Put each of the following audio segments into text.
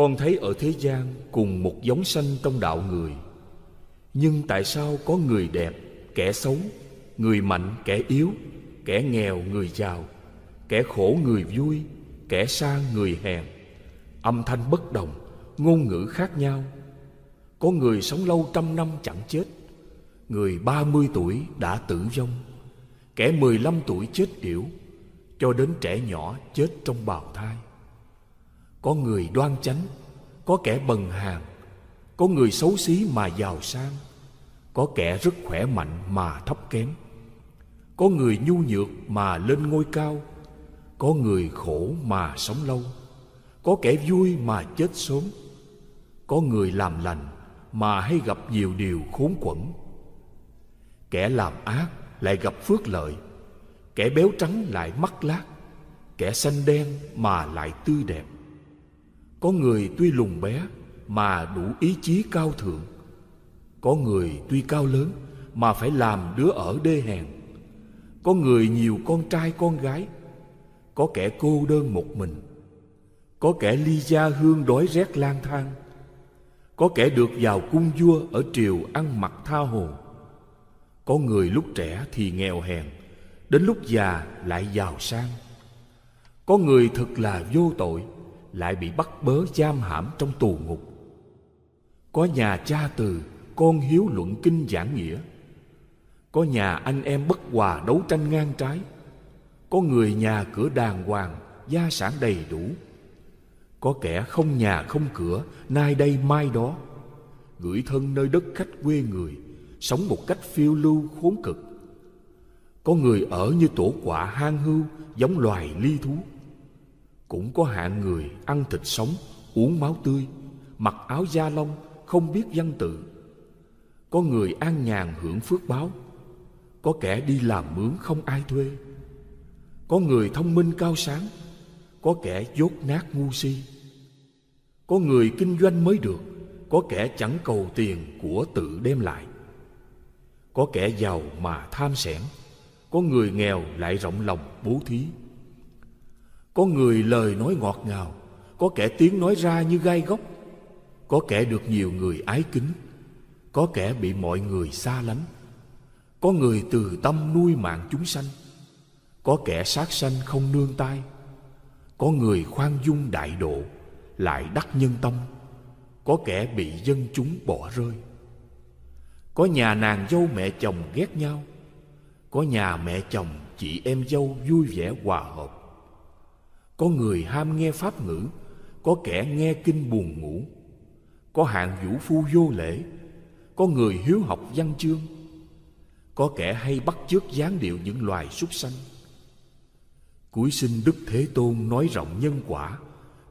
con thấy ở thế gian cùng một giống sanh trong đạo người nhưng tại sao có người đẹp kẻ xấu người mạnh kẻ yếu kẻ nghèo người giàu kẻ khổ người vui kẻ sang người hèn âm thanh bất đồng ngôn ngữ khác nhau có người sống lâu trăm năm chẳng chết người ba mươi tuổi đã tử vong kẻ mười lăm tuổi chết yểu cho đến trẻ nhỏ chết trong bào thai có người đoan chánh có kẻ bần hàn có người xấu xí mà giàu sang có kẻ rất khỏe mạnh mà thấp kém có người nhu nhược mà lên ngôi cao có người khổ mà sống lâu có kẻ vui mà chết sớm có người làm lành mà hay gặp nhiều điều khốn quẩn kẻ làm ác lại gặp phước lợi kẻ béo trắng lại mắc lác kẻ xanh đen mà lại tươi đẹp có người tuy lùng bé mà đủ ý chí cao thượng. Có người tuy cao lớn mà phải làm đứa ở đê hèn. Có người nhiều con trai con gái, có kẻ cô đơn một mình, có kẻ ly gia hương đói rét lang thang, có kẻ được vào cung vua ở triều ăn mặc tha hồ. Có người lúc trẻ thì nghèo hèn, đến lúc già lại giàu sang. Có người thật là vô tội, lại bị bắt bớ giam hãm trong tù ngục có nhà cha từ con hiếu luận kinh giảng nghĩa có nhà anh em bất hòa đấu tranh ngang trái có người nhà cửa đàng hoàng gia sản đầy đủ có kẻ không nhà không cửa nay đây mai đó gửi thân nơi đất khách quê người sống một cách phiêu lưu khốn cực có người ở như tổ quả hang hưu giống loài ly thú cũng có hạng người ăn thịt sống, uống máu tươi, mặc áo da lông, không biết văn tự. Có người an nhàn hưởng phước báo, có kẻ đi làm mướn không ai thuê. Có người thông minh cao sáng, có kẻ dốt nát ngu si. Có người kinh doanh mới được, có kẻ chẳng cầu tiền của tự đem lại. Có kẻ giàu mà tham sẻn, có người nghèo lại rộng lòng bố thí. Có người lời nói ngọt ngào, có kẻ tiếng nói ra như gai góc, có kẻ được nhiều người ái kính, có kẻ bị mọi người xa lánh, có người từ tâm nuôi mạng chúng sanh, có kẻ sát sanh không nương tay, có người khoan dung đại độ, lại đắc nhân tâm, có kẻ bị dân chúng bỏ rơi. Có nhà nàng dâu mẹ chồng ghét nhau, có nhà mẹ chồng chị em dâu vui vẻ hòa hợp, có người ham nghe pháp ngữ Có kẻ nghe kinh buồn ngủ Có hạng vũ phu vô lễ Có người hiếu học văn chương Có kẻ hay bắt chước dáng điệu những loài súc sanh Cuối sinh Đức Thế Tôn nói rộng nhân quả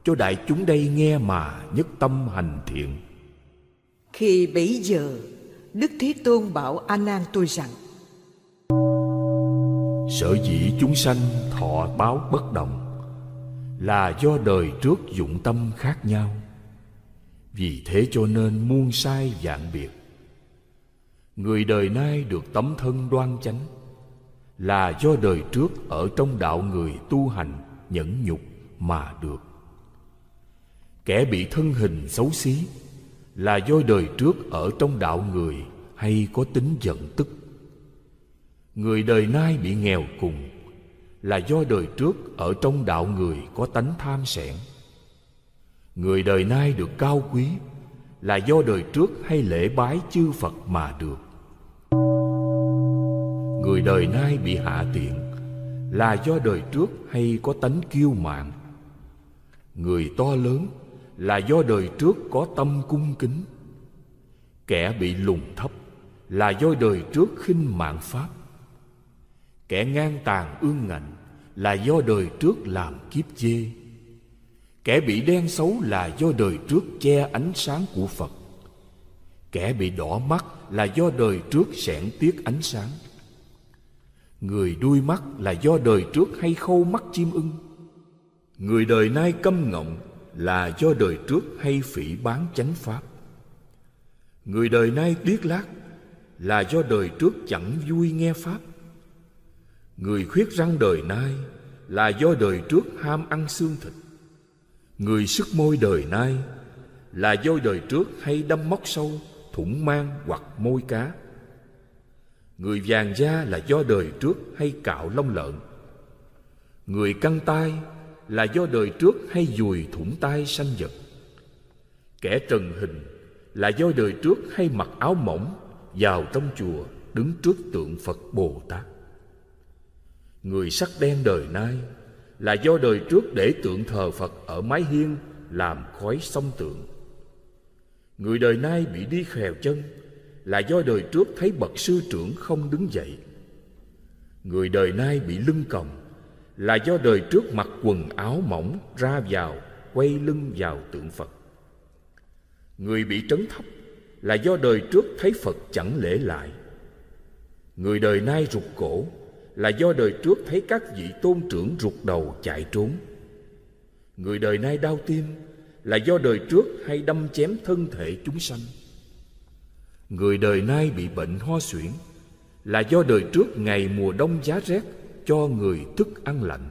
Cho đại chúng đây nghe mà nhất tâm hành thiện Khi bấy giờ Đức Thế Tôn bảo A Nan tôi rằng Sở dĩ chúng sanh thọ báo bất đồng là do đời trước dụng tâm khác nhau vì thế cho nên muôn sai vạn biệt người đời nay được tấm thân đoan chánh là do đời trước ở trong đạo người tu hành nhẫn nhục mà được kẻ bị thân hình xấu xí là do đời trước ở trong đạo người hay có tính giận tức người đời nay bị nghèo cùng là do đời trước ở trong đạo người có tánh tham sẻn người đời nay được cao quý là do đời trước hay lễ bái chư phật mà được người đời nay bị hạ tiện là do đời trước hay có tánh kiêu mạn người to lớn là do đời trước có tâm cung kính kẻ bị lùng thấp là do đời trước khinh mạng pháp kẻ ngang tàn ương ngạnh là do đời trước làm kiếp dê kẻ bị đen xấu là do đời trước che ánh sáng của phật kẻ bị đỏ mắt là do đời trước sẻn tiết ánh sáng người đuôi mắt là do đời trước hay khâu mắt chim ưng người đời nay câm ngọng là do đời trước hay phỉ bán chánh pháp người đời nay tiếc lác là do đời trước chẳng vui nghe pháp Người khuyết răng đời nay là do đời trước ham ăn xương thịt. Người sức môi đời nay là do đời trước hay đâm móc sâu, thủng mang hoặc môi cá. Người vàng da là do đời trước hay cạo lông lợn. Người căng tai là do đời trước hay dùi thủng tai sanh vật. Kẻ trần hình là do đời trước hay mặc áo mỏng vào trong chùa đứng trước tượng Phật Bồ Tát người sắc đen đời nay là do đời trước để tượng thờ Phật ở mái hiên làm khói sông tượng. Người đời nay bị đi khèo chân là do đời trước thấy bậc sư trưởng không đứng dậy. Người đời nay bị lưng còng là do đời trước mặc quần áo mỏng ra vào, quay lưng vào tượng Phật. Người bị trấn thấp là do đời trước thấy Phật chẳng lễ lại. Người đời nay rụt cổ là do đời trước thấy các vị tôn trưởng rụt đầu chạy trốn. Người đời nay đau tim là do đời trước hay đâm chém thân thể chúng sanh. Người đời nay bị bệnh ho suyễn là do đời trước ngày mùa đông giá rét cho người thức ăn lạnh.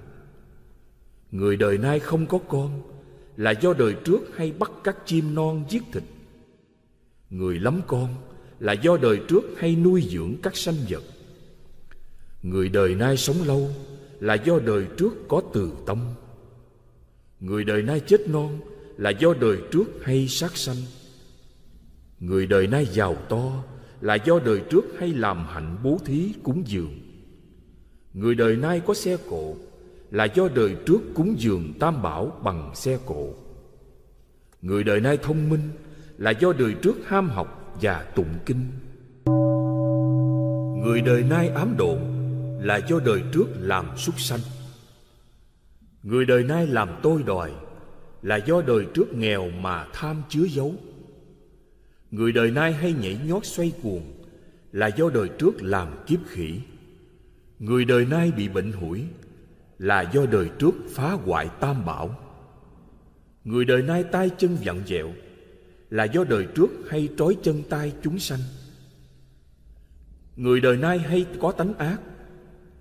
Người đời nay không có con là do đời trước hay bắt các chim non giết thịt. Người lắm con là do đời trước hay nuôi dưỡng các sanh vật. Người đời nay sống lâu là do đời trước có từ tâm. Người đời nay chết non là do đời trước hay sát sanh. Người đời nay giàu to là do đời trước hay làm hạnh bố thí cúng dường. Người đời nay có xe cộ là do đời trước cúng dường tam bảo bằng xe cộ. Người đời nay thông minh là do đời trước ham học và tụng kinh. Người đời nay ám độn là do đời trước làm súc sanh người đời nay làm tôi đòi là do đời trước nghèo mà tham chứa giấu người đời nay hay nhảy nhót xoay cuồng là do đời trước làm kiếp khỉ người đời nay bị bệnh hủi là do đời trước phá hoại tam bảo người đời nay tay chân vặn vẹo là do đời trước hay trói chân tay chúng sanh người đời nay hay có tánh ác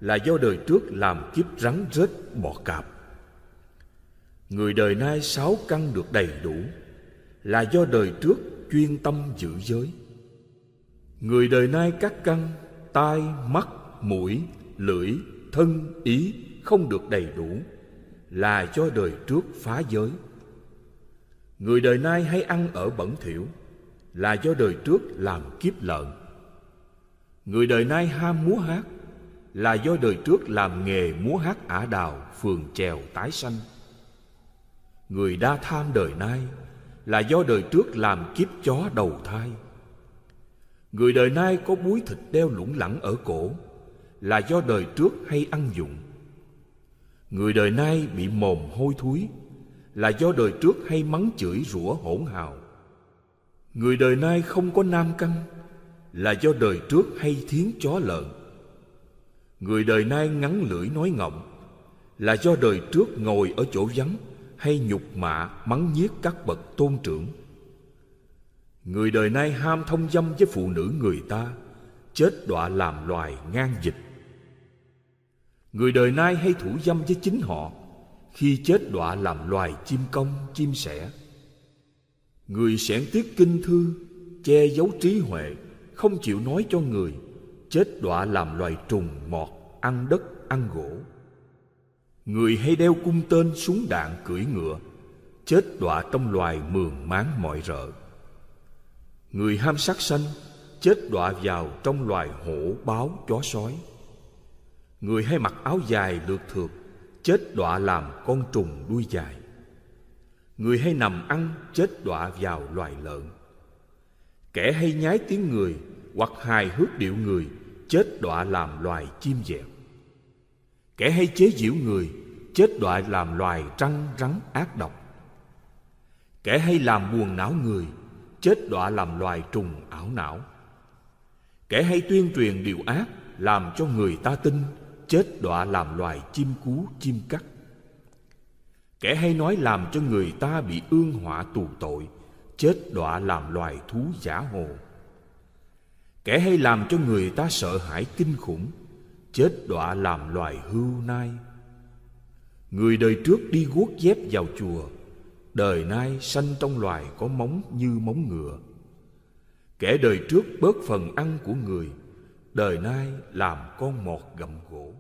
là do đời trước làm kiếp rắn rết bọ cạp người đời nay sáu căn được đầy đủ là do đời trước chuyên tâm giữ giới người đời nay các căn tai mắt mũi lưỡi thân ý không được đầy đủ là do đời trước phá giới người đời nay hay ăn ở bẩn thỉu là do đời trước làm kiếp lợn người đời nay ham múa hát là do đời trước làm nghề múa hát ả đào phường chèo tái sanh người đa tham đời nay là do đời trước làm kiếp chó đầu thai người đời nay có búi thịt đeo lủng lẳng ở cổ là do đời trước hay ăn dụng người đời nay bị mồm hôi thối là do đời trước hay mắng chửi rủa hỗn hào người đời nay không có nam căn là do đời trước hay thiến chó lợn Người đời nay ngắn lưỡi nói ngọng Là do đời trước ngồi ở chỗ vắng Hay nhục mạ mắng nhiếc các bậc tôn trưởng Người đời nay ham thông dâm với phụ nữ người ta Chết đọa làm loài ngang dịch Người đời nay hay thủ dâm với chính họ Khi chết đọa làm loài chim công, chim sẻ Người sẻn tiếc kinh thư Che giấu trí huệ Không chịu nói cho người Chết đọa làm loài trùng mọt ăn đất ăn gỗ người hay đeo cung tên súng đạn cưỡi ngựa chết đọa trong loài mường máng mọi rợ người ham sắc sanh chết đọa vào trong loài hổ báo chó sói người hay mặc áo dài lượt thượt chết đọa làm con trùng đuôi dài người hay nằm ăn chết đọa vào loài lợn kẻ hay nhái tiếng người hoặc hài hước điệu người chết đọa làm loài chim dẹp kẻ hay chế giễu người chết đọa làm loài trăng rắn ác độc kẻ hay làm buồn não người chết đọa làm loài trùng ảo não kẻ hay tuyên truyền điều ác làm cho người ta tin chết đọa làm loài chim cú chim cắt kẻ hay nói làm cho người ta bị ương họa tù tội chết đọa làm loài thú giả hồ kẻ hay làm cho người ta sợ hãi kinh khủng chết đọa làm loài hưu nai người đời trước đi guốc dép vào chùa đời nay sanh trong loài có móng như móng ngựa kẻ đời trước bớt phần ăn của người đời nay làm con mọt gặm gỗ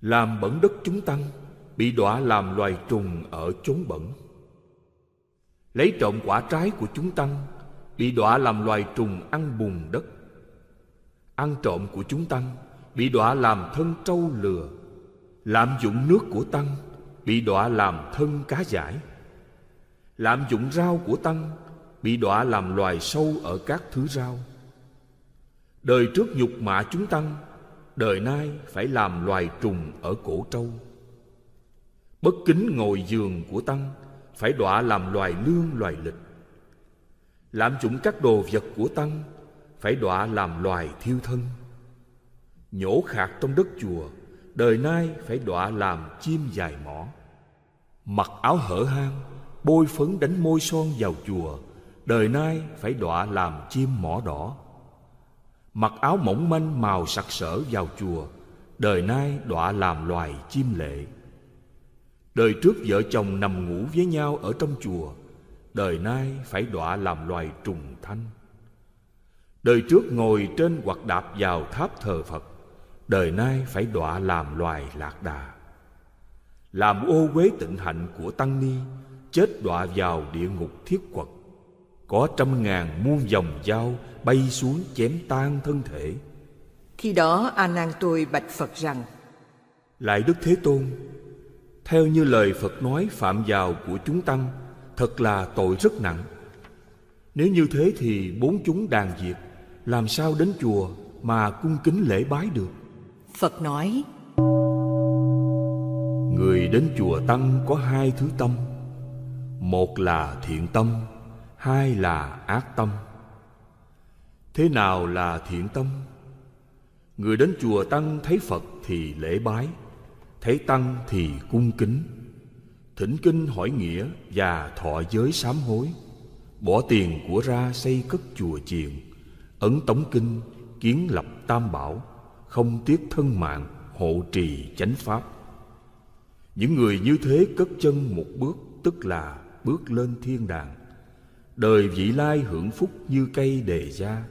làm bẩn đất chúng tăng bị đọa làm loài trùng ở chốn bẩn lấy trộm quả trái của chúng tăng bị đọa làm loài trùng ăn bùn đất ăn trộm của chúng tăng bị đọa làm thân trâu lừa lạm dụng nước của tăng bị đọa làm thân cá giải lạm dụng rau của tăng bị đọa làm loài sâu ở các thứ rau đời trước nhục mạ chúng tăng đời nay phải làm loài trùng ở cổ trâu bất kính ngồi giường của tăng phải đọa làm loài lương loài lịch lạm dụng các đồ vật của tăng phải đọa làm loài thiêu thân nhổ khạc trong đất chùa đời nay phải đọa làm chim dài mỏ mặc áo hở hang bôi phấn đánh môi son vào chùa đời nay phải đọa làm chim mỏ đỏ mặc áo mỏng manh màu sặc sỡ vào chùa đời nay đọa làm loài chim lệ đời trước vợ chồng nằm ngủ với nhau ở trong chùa đời nay phải đọa làm loài trùng thanh đời trước ngồi trên hoặc đạp vào tháp thờ phật đời nay phải đọa làm loài lạc đà làm ô uế tịnh hạnh của tăng ni chết đọa vào địa ngục thiết quật có trăm ngàn muôn dòng dao bay xuống chém tan thân thể khi đó a nan tôi bạch phật rằng lại đức thế tôn theo như lời phật nói phạm vào của chúng tăng thật là tội rất nặng nếu như thế thì bốn chúng đàn diệt làm sao đến chùa mà cung kính lễ bái được Phật nói Người đến chùa Tăng có hai thứ tâm Một là thiện tâm Hai là ác tâm Thế nào là thiện tâm? Người đến chùa Tăng thấy Phật thì lễ bái Thấy Tăng thì cung kính Thỉnh kinh hỏi nghĩa và thọ giới sám hối Bỏ tiền của ra xây cất chùa chiền Ấn tống kinh, kiến lập tam bảo không tiếc thân mạng hộ trì chánh pháp những người như thế cất chân một bước tức là bước lên thiên đàng đời vị lai hưởng phúc như cây đề gia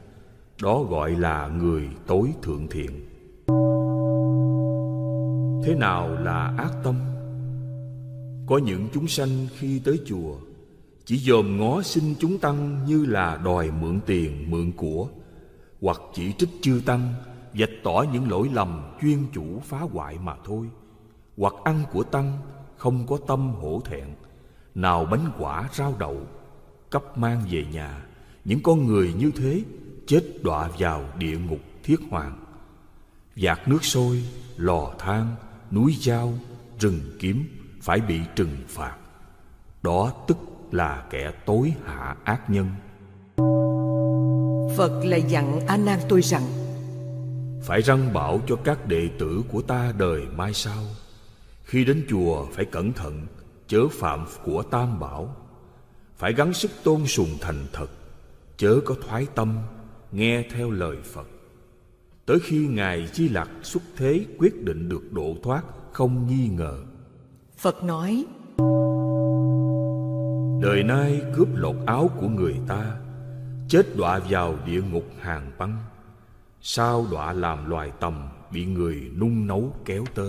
đó gọi là người tối thượng thiện thế nào là ác tâm có những chúng sanh khi tới chùa chỉ dòm ngó xin chúng tăng như là đòi mượn tiền mượn của hoặc chỉ trích chư tăng vạch tỏ những lỗi lầm chuyên chủ phá hoại mà thôi hoặc ăn của tăng không có tâm hổ thẹn nào bánh quả rau đậu cấp mang về nhà những con người như thế chết đọa vào địa ngục thiết hoàng vạt nước sôi lò than núi dao rừng kiếm phải bị trừng phạt đó tức là kẻ tối hạ ác nhân phật lại dặn a nan tôi rằng phải răng bảo cho các đệ tử của ta đời mai sau khi đến chùa phải cẩn thận chớ phạm của tam bảo phải gắng sức tôn sùng thành thật chớ có thoái tâm nghe theo lời phật tới khi ngài di lặc xuất thế quyết định được độ thoát không nghi ngờ phật nói đời nay cướp lột áo của người ta chết đọa vào địa ngục hàng băng Sao đọa làm loài tầm Bị người nung nấu kéo tơ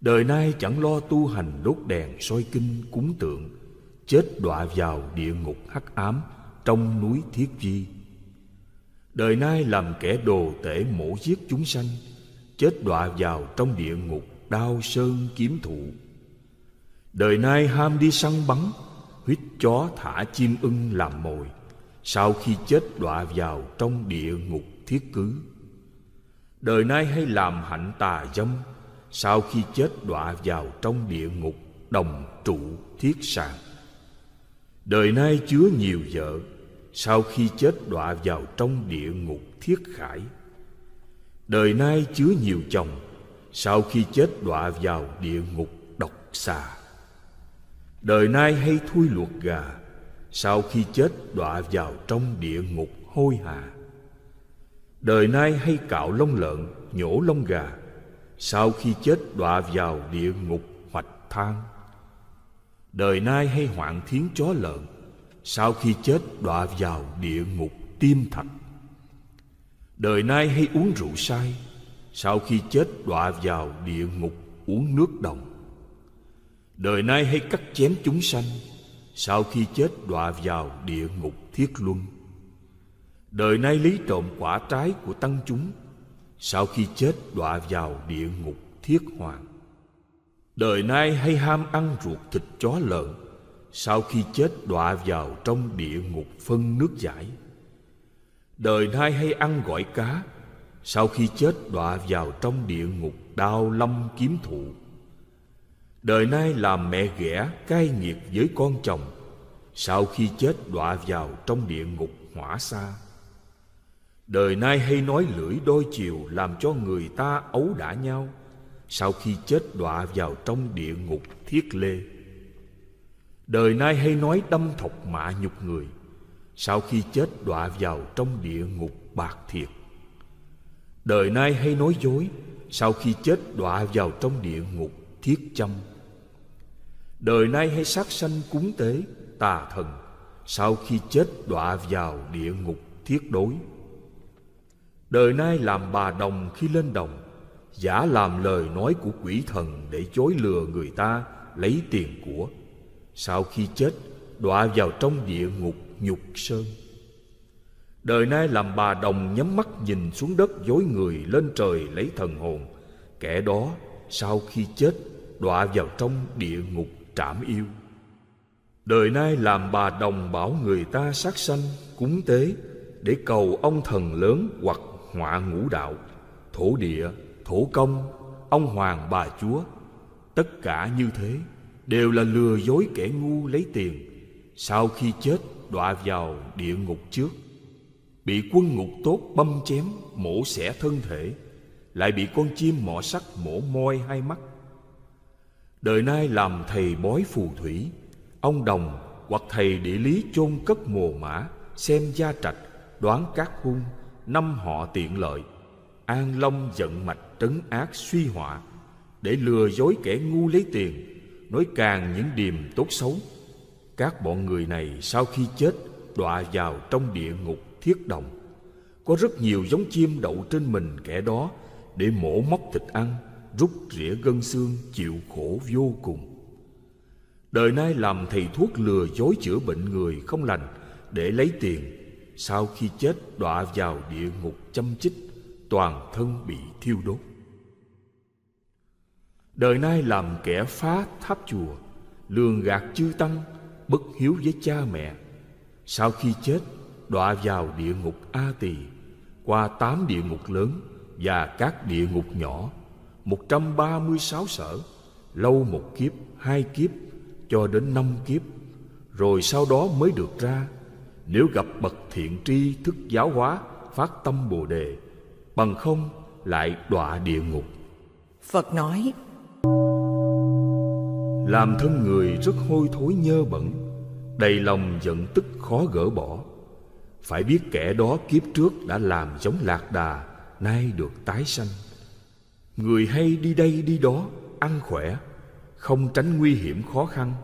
Đời nay chẳng lo tu hành đốt đèn soi kinh cúng tượng Chết đọa vào địa ngục hắc ám Trong núi thiết di Đời nay làm kẻ đồ tể mổ giết chúng sanh Chết đọa vào trong địa ngục đao sơn kiếm thụ Đời nay ham đi săn bắn Huyết chó thả chim ưng làm mồi sau khi chết đọa vào trong địa ngục thiết cứ đời nay hay làm hạnh tà dâm sau khi chết đọa vào trong địa ngục đồng trụ thiết sàng đời nay chứa nhiều vợ sau khi chết đọa vào trong địa ngục thiết khải đời nay chứa nhiều chồng sau khi chết đọa vào địa ngục độc xà đời nay hay thui luộc gà sau khi chết đọa vào trong địa ngục hôi hà đời nay hay cạo lông lợn nhổ lông gà sau khi chết đọa vào địa ngục hoạch than đời nay hay hoạn thiến chó lợn sau khi chết đọa vào địa ngục tim thạch đời nay hay uống rượu say sau khi chết đọa vào địa ngục uống nước đồng đời nay hay cắt chém chúng sanh sau khi chết đọa vào địa ngục thiết luân đời nay lý trộm quả trái của tăng chúng sau khi chết đọa vào địa ngục thiết hoàng đời nay hay ham ăn ruột thịt chó lợn sau khi chết đọa vào trong địa ngục phân nước giải đời nay hay ăn gỏi cá sau khi chết đọa vào trong địa ngục đao lâm kiếm thụ đời nay làm mẹ ghẻ cay nghiệt với con chồng sau khi chết đọa vào trong địa ngục hỏa xa đời nay hay nói lưỡi đôi chiều làm cho người ta ấu đả nhau sau khi chết đọa vào trong địa ngục thiết lê đời nay hay nói đâm thọc mạ nhục người sau khi chết đọa vào trong địa ngục bạc thiệt đời nay hay nói dối sau khi chết đọa vào trong địa ngục thiết châm đời nay hay sát sanh cúng tế tà thần sau khi chết đọa vào địa ngục thiết đối đời nay làm bà đồng khi lên đồng giả làm lời nói của quỷ thần để chối lừa người ta lấy tiền của sau khi chết đọa vào trong địa ngục nhục sơn đời nay làm bà đồng nhắm mắt nhìn xuống đất dối người lên trời lấy thần hồn kẻ đó sau khi chết đọa vào trong địa ngục trảm yêu đời nay làm bà đồng bảo người ta sát sanh cúng tế để cầu ông thần lớn hoặc họa ngũ đạo thổ địa thổ công ông hoàng bà chúa tất cả như thế đều là lừa dối kẻ ngu lấy tiền sau khi chết đọa vào địa ngục trước bị quân ngục tốt băm chém mổ xẻ thân thể lại bị con chim mỏ sắt mổ môi hai mắt đời nay làm thầy bói phù thủy ông đồng hoặc thầy địa lý chôn cất mồ mã xem gia trạch đoán các hung năm họ tiện lợi an long giận mạch trấn ác suy họa để lừa dối kẻ ngu lấy tiền nói càng những điềm tốt xấu các bọn người này sau khi chết đọa vào trong địa ngục thiết đồng có rất nhiều giống chim đậu trên mình kẻ đó để mổ móc thịt ăn rút rỉa gân xương chịu khổ vô cùng đời nay làm thầy thuốc lừa dối chữa bệnh người không lành để lấy tiền sau khi chết đọa vào địa ngục châm chích toàn thân bị thiêu đốt đời nay làm kẻ phá tháp chùa lường gạt chư tăng bất hiếu với cha mẹ sau khi chết đọa vào địa ngục a tỳ qua tám địa ngục lớn và các địa ngục nhỏ 136 sở, lâu một kiếp, hai kiếp, cho đến năm kiếp, rồi sau đó mới được ra. Nếu gặp bậc thiện tri thức giáo hóa, phát tâm Bồ Đề, bằng không lại đọa địa ngục. Phật nói, Làm thân người rất hôi thối nhơ bẩn, đầy lòng giận tức khó gỡ bỏ. Phải biết kẻ đó kiếp trước đã làm giống lạc đà, nay được tái sanh người hay đi đây đi đó ăn khỏe không tránh nguy hiểm khó khăn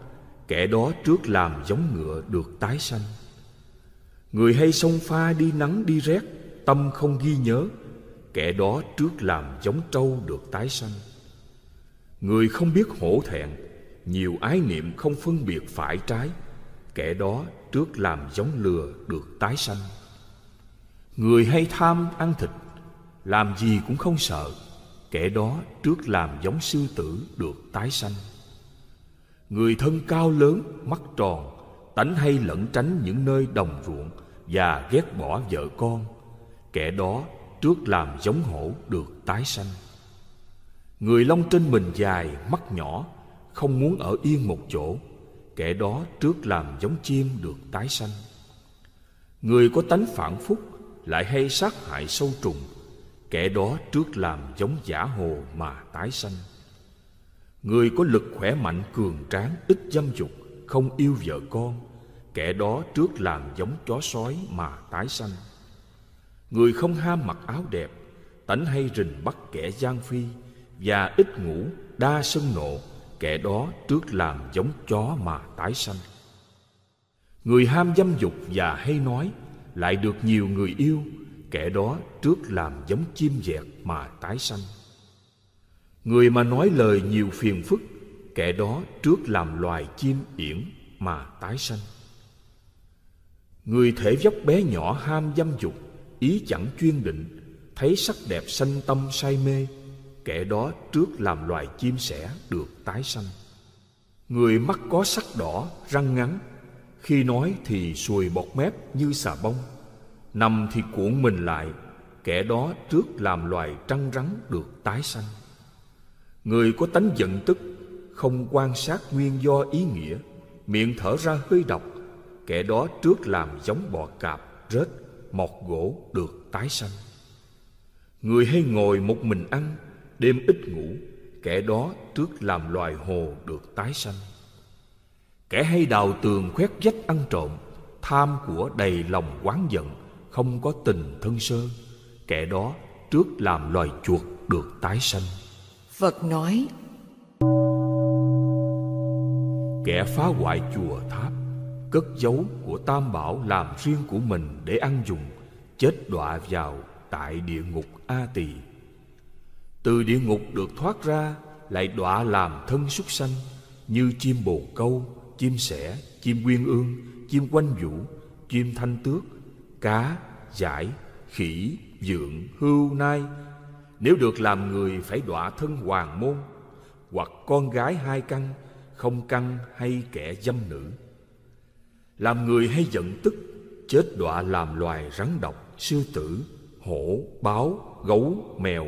kẻ đó trước làm giống ngựa được tái sanh người hay sông pha đi nắng đi rét tâm không ghi nhớ kẻ đó trước làm giống trâu được tái sanh người không biết hổ thẹn nhiều ái niệm không phân biệt phải trái kẻ đó trước làm giống lừa được tái sanh người hay tham ăn thịt làm gì cũng không sợ kẻ đó trước làm giống sư tử được tái sanh người thân cao lớn mắt tròn tánh hay lẩn tránh những nơi đồng ruộng và ghét bỏ vợ con kẻ đó trước làm giống hổ được tái sanh người lông trên mình dài mắt nhỏ không muốn ở yên một chỗ kẻ đó trước làm giống chim được tái sanh người có tánh phản phúc lại hay sát hại sâu trùng kẻ đó trước làm giống giả hồ mà tái sanh người có lực khỏe mạnh cường tráng ít dâm dục không yêu vợ con kẻ đó trước làm giống chó sói mà tái sanh người không ham mặc áo đẹp tánh hay rình bắt kẻ gian phi và ít ngủ đa sân nộ kẻ đó trước làm giống chó mà tái sanh người ham dâm dục và hay nói lại được nhiều người yêu kẻ đó trước làm giống chim dẹt mà tái sanh người mà nói lời nhiều phiền phức kẻ đó trước làm loài chim yển mà tái sanh người thể dốc bé nhỏ ham dâm dục ý chẳng chuyên định thấy sắc đẹp sanh tâm say mê kẻ đó trước làm loài chim sẻ được tái sanh người mắt có sắc đỏ răng ngắn khi nói thì sùi bọt mép như xà bông nằm thì cuộn mình lại Kẻ đó trước làm loài trăng rắn được tái sanh Người có tánh giận tức Không quan sát nguyên do ý nghĩa Miệng thở ra hơi độc Kẻ đó trước làm giống bò cạp, rết, mọt gỗ được tái sanh Người hay ngồi một mình ăn Đêm ít ngủ Kẻ đó trước làm loài hồ được tái sanh Kẻ hay đào tường khoét dách ăn trộm Tham của đầy lòng quán giận không có tình thân sơ kẻ đó trước làm loài chuột được tái sanh phật nói kẻ phá hoại chùa tháp cất giấu của tam bảo làm riêng của mình để ăn dùng chết đọa vào tại địa ngục a tỳ từ địa ngục được thoát ra lại đọa làm thân súc sanh như chim bồ câu chim sẻ chim quyên ương chim quanh vũ chim thanh tước cá, giải, khỉ, dượng, hưu, nai Nếu được làm người phải đọa thân hoàng môn Hoặc con gái hai căn, không căn hay kẻ dâm nữ Làm người hay giận tức Chết đọa làm loài rắn độc, sư tử, hổ, báo, gấu, mèo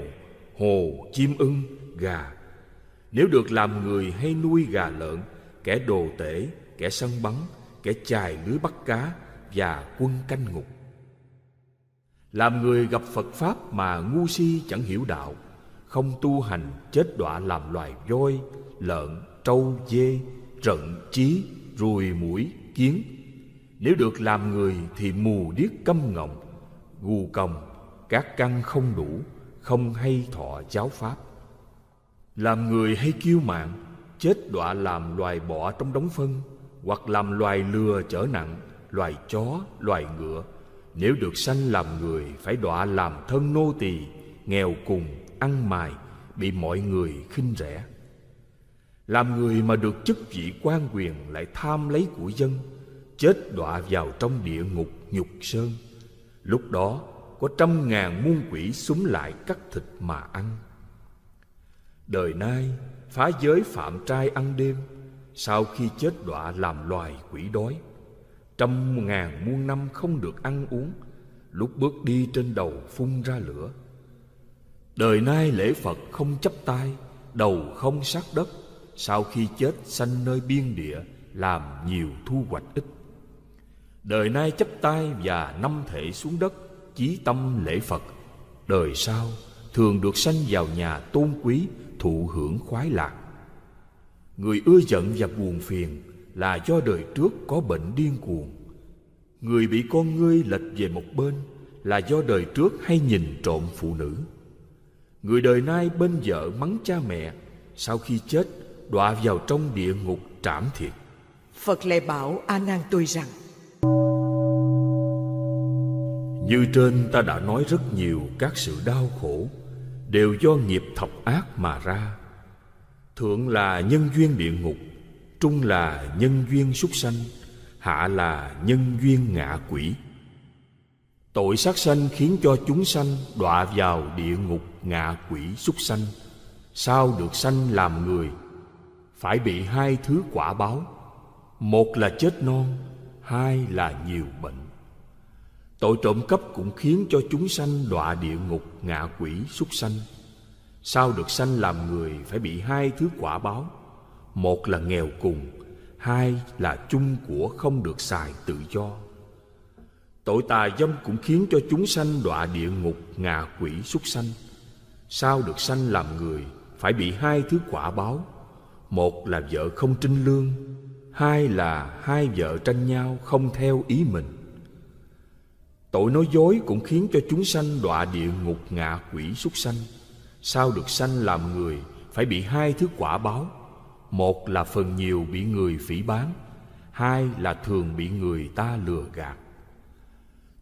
Hồ, chim ưng, gà Nếu được làm người hay nuôi gà lợn Kẻ đồ tể, kẻ săn bắn, kẻ chài lưới bắt cá Và quân canh ngục làm người gặp Phật Pháp mà ngu si chẳng hiểu đạo Không tu hành chết đọa làm loài voi, lợn, trâu, dê, trận, chí, ruồi mũi, kiến Nếu được làm người thì mù điếc câm ngọng Gù còng, các căn không đủ, không hay thọ giáo Pháp Làm người hay kiêu mạng, chết đọa làm loài bọ trong đống phân Hoặc làm loài lừa chở nặng, loài chó, loài ngựa nếu được sanh làm người phải đọa làm thân nô tỳ nghèo cùng ăn mài bị mọi người khinh rẻ làm người mà được chức vị quan quyền lại tham lấy của dân chết đọa vào trong địa ngục nhục sơn lúc đó có trăm ngàn muôn quỷ súng lại cắt thịt mà ăn đời nay phá giới phạm trai ăn đêm sau khi chết đọa làm loài quỷ đói Trăm ngàn muôn năm không được ăn uống Lúc bước đi trên đầu phun ra lửa Đời nay lễ Phật không chấp tay Đầu không sát đất Sau khi chết sanh nơi biên địa Làm nhiều thu hoạch ít Đời nay chấp tay và năm thể xuống đất Chí tâm lễ Phật Đời sau thường được sanh vào nhà tôn quý Thụ hưởng khoái lạc Người ưa giận và buồn phiền là do đời trước có bệnh điên cuồng người bị con ngươi lệch về một bên là do đời trước hay nhìn trộm phụ nữ người đời nay bên vợ mắng cha mẹ sau khi chết đọa vào trong địa ngục trảm thiệt phật lại bảo a nan tôi rằng như trên ta đã nói rất nhiều các sự đau khổ đều do nghiệp thập ác mà ra thượng là nhân duyên địa ngục trung là nhân duyên súc sanh hạ là nhân duyên ngạ quỷ tội sát sanh khiến cho chúng sanh đọa vào địa ngục ngạ quỷ súc sanh sao được sanh làm người phải bị hai thứ quả báo một là chết non hai là nhiều bệnh tội trộm cắp cũng khiến cho chúng sanh đọa địa ngục ngạ quỷ súc sanh sao được sanh làm người phải bị hai thứ quả báo một là nghèo cùng hai là chung của không được xài tự do tội tà dâm cũng khiến cho chúng sanh đọa địa ngục ngạ quỷ súc sanh sao được sanh làm người phải bị hai thứ quả báo một là vợ không trinh lương hai là hai vợ tranh nhau không theo ý mình tội nói dối cũng khiến cho chúng sanh đọa địa ngục ngạ quỷ súc sanh sao được sanh làm người phải bị hai thứ quả báo một là phần nhiều bị người phỉ bán hai là thường bị người ta lừa gạt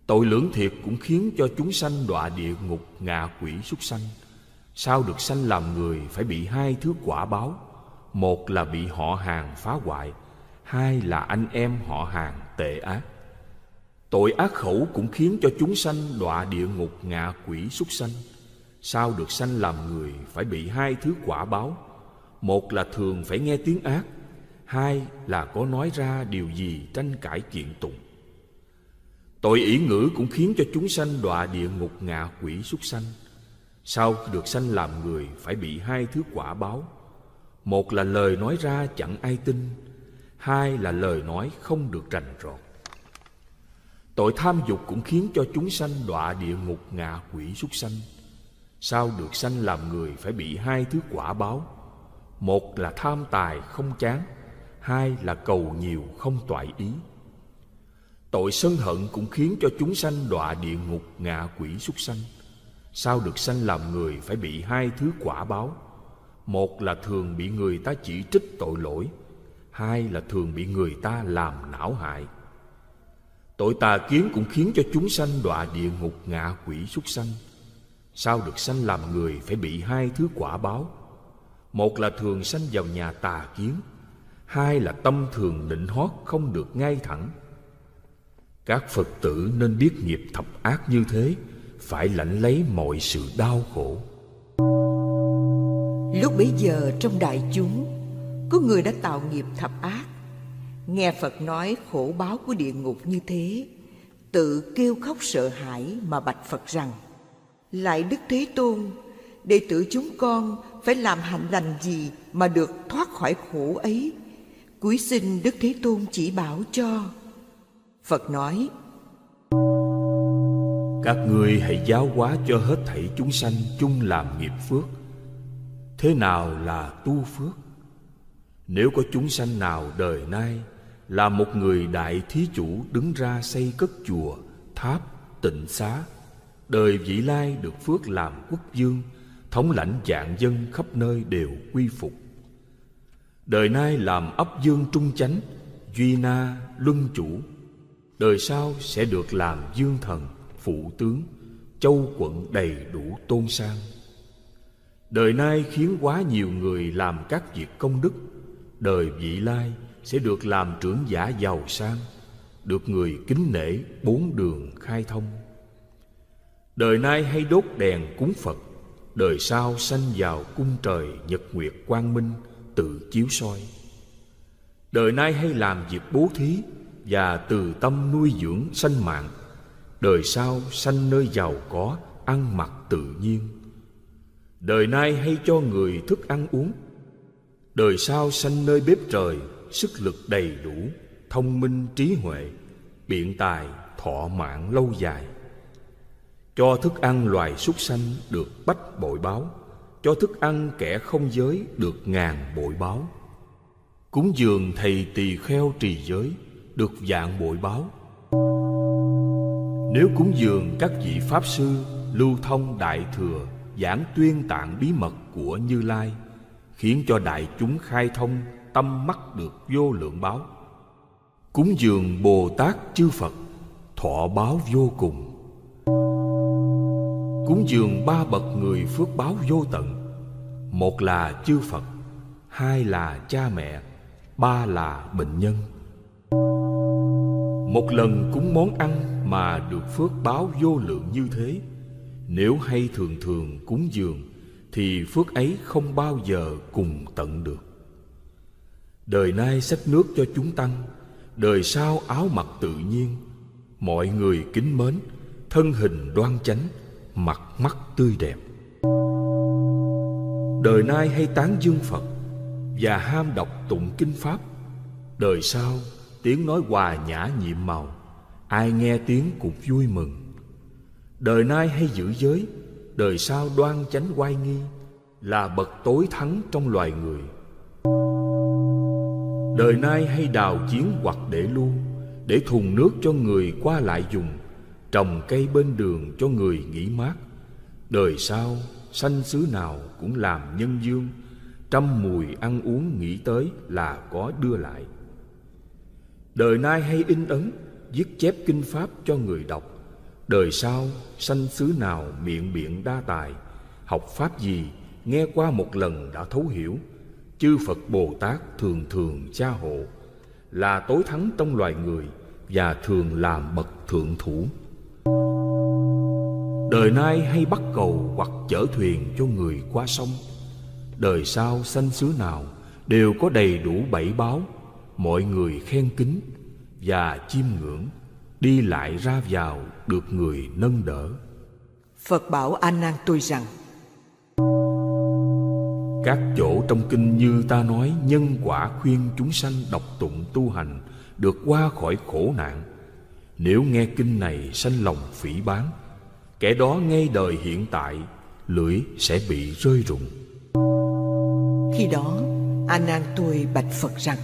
tội lưỡng thiệt cũng khiến cho chúng sanh đọa địa ngục ngạ quỷ súc sanh sao được sanh làm người phải bị hai thứ quả báo một là bị họ hàng phá hoại hai là anh em họ hàng tệ ác tội ác khẩu cũng khiến cho chúng sanh đọa địa ngục ngạ quỷ súc sanh sao được sanh làm người phải bị hai thứ quả báo một là thường phải nghe tiếng ác hai là có nói ra điều gì tranh cãi kiện tụng tội ý ngữ cũng khiến cho chúng sanh đọa địa ngục ngạ quỷ súc sanh sau được sanh làm người phải bị hai thứ quả báo một là lời nói ra chẳng ai tin hai là lời nói không được rành rọt tội tham dục cũng khiến cho chúng sanh đọa địa ngục ngạ quỷ súc sanh sau được sanh làm người phải bị hai thứ quả báo một là tham tài không chán hai là cầu nhiều không toại ý tội sân hận cũng khiến cho chúng sanh đọa địa ngục ngạ quỷ súc sanh sao được sanh làm người phải bị hai thứ quả báo một là thường bị người ta chỉ trích tội lỗi hai là thường bị người ta làm não hại tội tà kiến cũng khiến cho chúng sanh đọa địa ngục ngạ quỷ súc sanh sao được sanh làm người phải bị hai thứ quả báo một là thường sanh vào nhà tà kiến hai là tâm thường định hót không được ngay thẳng các phật tử nên biết nghiệp thập ác như thế phải lãnh lấy mọi sự đau khổ lúc bấy giờ trong đại chúng có người đã tạo nghiệp thập ác nghe phật nói khổ báo của địa ngục như thế tự kêu khóc sợ hãi mà bạch phật rằng lại đức thế tôn đệ tử chúng con phải làm hạnh lành gì mà được thoát khỏi khổ ấy Cuối xin đức thế tôn chỉ bảo cho phật nói các ngươi hãy giáo hóa cho hết thảy chúng sanh chung làm nghiệp phước thế nào là tu phước nếu có chúng sanh nào đời nay là một người đại thí chủ đứng ra xây cất chùa tháp tịnh xá đời vị lai được phước làm quốc dương thống lãnh dạng dân khắp nơi đều quy phục đời nay làm ấp dương trung chánh duy na luân chủ đời sau sẽ được làm dương thần phụ tướng châu quận đầy đủ tôn sang đời nay khiến quá nhiều người làm các việc công đức đời vị lai sẽ được làm trưởng giả giàu sang được người kính nể bốn đường khai thông đời nay hay đốt đèn cúng phật đời sau sanh vào cung trời nhật nguyệt quang minh tự chiếu soi đời nay hay làm việc bố thí và từ tâm nuôi dưỡng sanh mạng đời sau sanh nơi giàu có ăn mặc tự nhiên đời nay hay cho người thức ăn uống đời sau sanh nơi bếp trời sức lực đầy đủ thông minh trí huệ biện tài thọ mạng lâu dài cho thức ăn loài súc sanh được bách bội báo cho thức ăn kẻ không giới được ngàn bội báo cúng dường thầy tỳ kheo trì giới được dạng bội báo nếu cúng dường các vị pháp sư lưu thông đại thừa giảng tuyên tạng bí mật của như lai khiến cho đại chúng khai thông tâm mắt được vô lượng báo cúng dường bồ tát chư phật thọ báo vô cùng Cúng dường ba bậc người phước báo vô tận Một là chư Phật Hai là cha mẹ Ba là bệnh nhân Một lần cúng món ăn mà được phước báo vô lượng như thế Nếu hay thường thường cúng dường Thì phước ấy không bao giờ cùng tận được Đời nay sách nước cho chúng tăng Đời sau áo mặc tự nhiên Mọi người kính mến Thân hình đoan chánh mặt mắt tươi đẹp đời nay hay tán dương phật và ham đọc tụng kinh pháp đời sau tiếng nói hòa nhã nhiệm màu ai nghe tiếng cũng vui mừng đời nay hay giữ giới đời sau đoan chánh oai nghi là bậc tối thắng trong loài người đời nay hay đào chiến hoặc để lưu để thùng nước cho người qua lại dùng trồng cây bên đường cho người nghỉ mát đời sau sanh xứ nào cũng làm nhân dương trăm mùi ăn uống nghĩ tới là có đưa lại đời nay hay in ấn viết chép kinh pháp cho người đọc đời sau sanh xứ nào miệng miệng đa tài học pháp gì nghe qua một lần đã thấu hiểu chư phật bồ tát thường thường gia hộ là tối thắng trong loài người và thường làm bậc thượng thủ đời nay hay bắt cầu hoặc chở thuyền cho người qua sông đời sau sanh xứ nào đều có đầy đủ bảy báo mọi người khen kính và chiêm ngưỡng đi lại ra vào được người nâng đỡ phật bảo a nan tôi rằng các chỗ trong kinh như ta nói nhân quả khuyên chúng sanh đọc tụng tu hành được qua khỏi khổ nạn nếu nghe kinh này sanh lòng phỉ báng kẻ đó ngay đời hiện tại lưỡi sẽ bị rơi rụng khi đó a nan tôi bạch phật rằng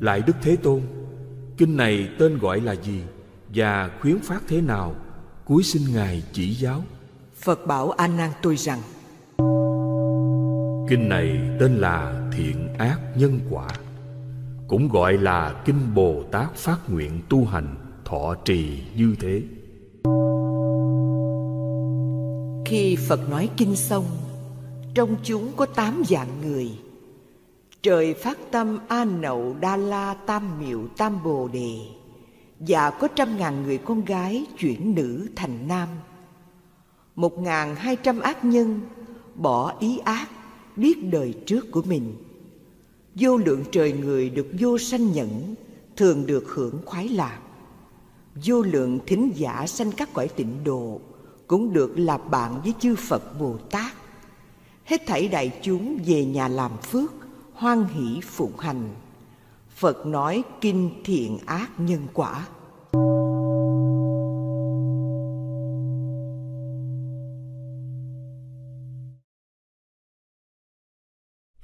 lại đức thế tôn kinh này tên gọi là gì và khuyến phát thế nào cuối xin ngài chỉ giáo phật bảo a nan tôi rằng kinh này tên là thiện ác nhân quả cũng gọi là kinh bồ tát phát nguyện tu hành thọ trì như thế khi Phật nói kinh xong, trong chúng có tám dạng người. Trời phát tâm A Nậu Đa La Tam Miệu Tam Bồ Đề và có trăm ngàn người con gái chuyển nữ thành nam. Một ngàn hai trăm ác nhân bỏ ý ác, biết đời trước của mình. Vô lượng trời người được vô sanh nhẫn, thường được hưởng khoái lạc. Vô lượng thính giả sanh các cõi tịnh độ cũng được làm bạn với chư Phật Bồ Tát. Hết thảy đại chúng về nhà làm phước, hoan hỷ phụng hành. Phật nói kinh thiện ác nhân quả.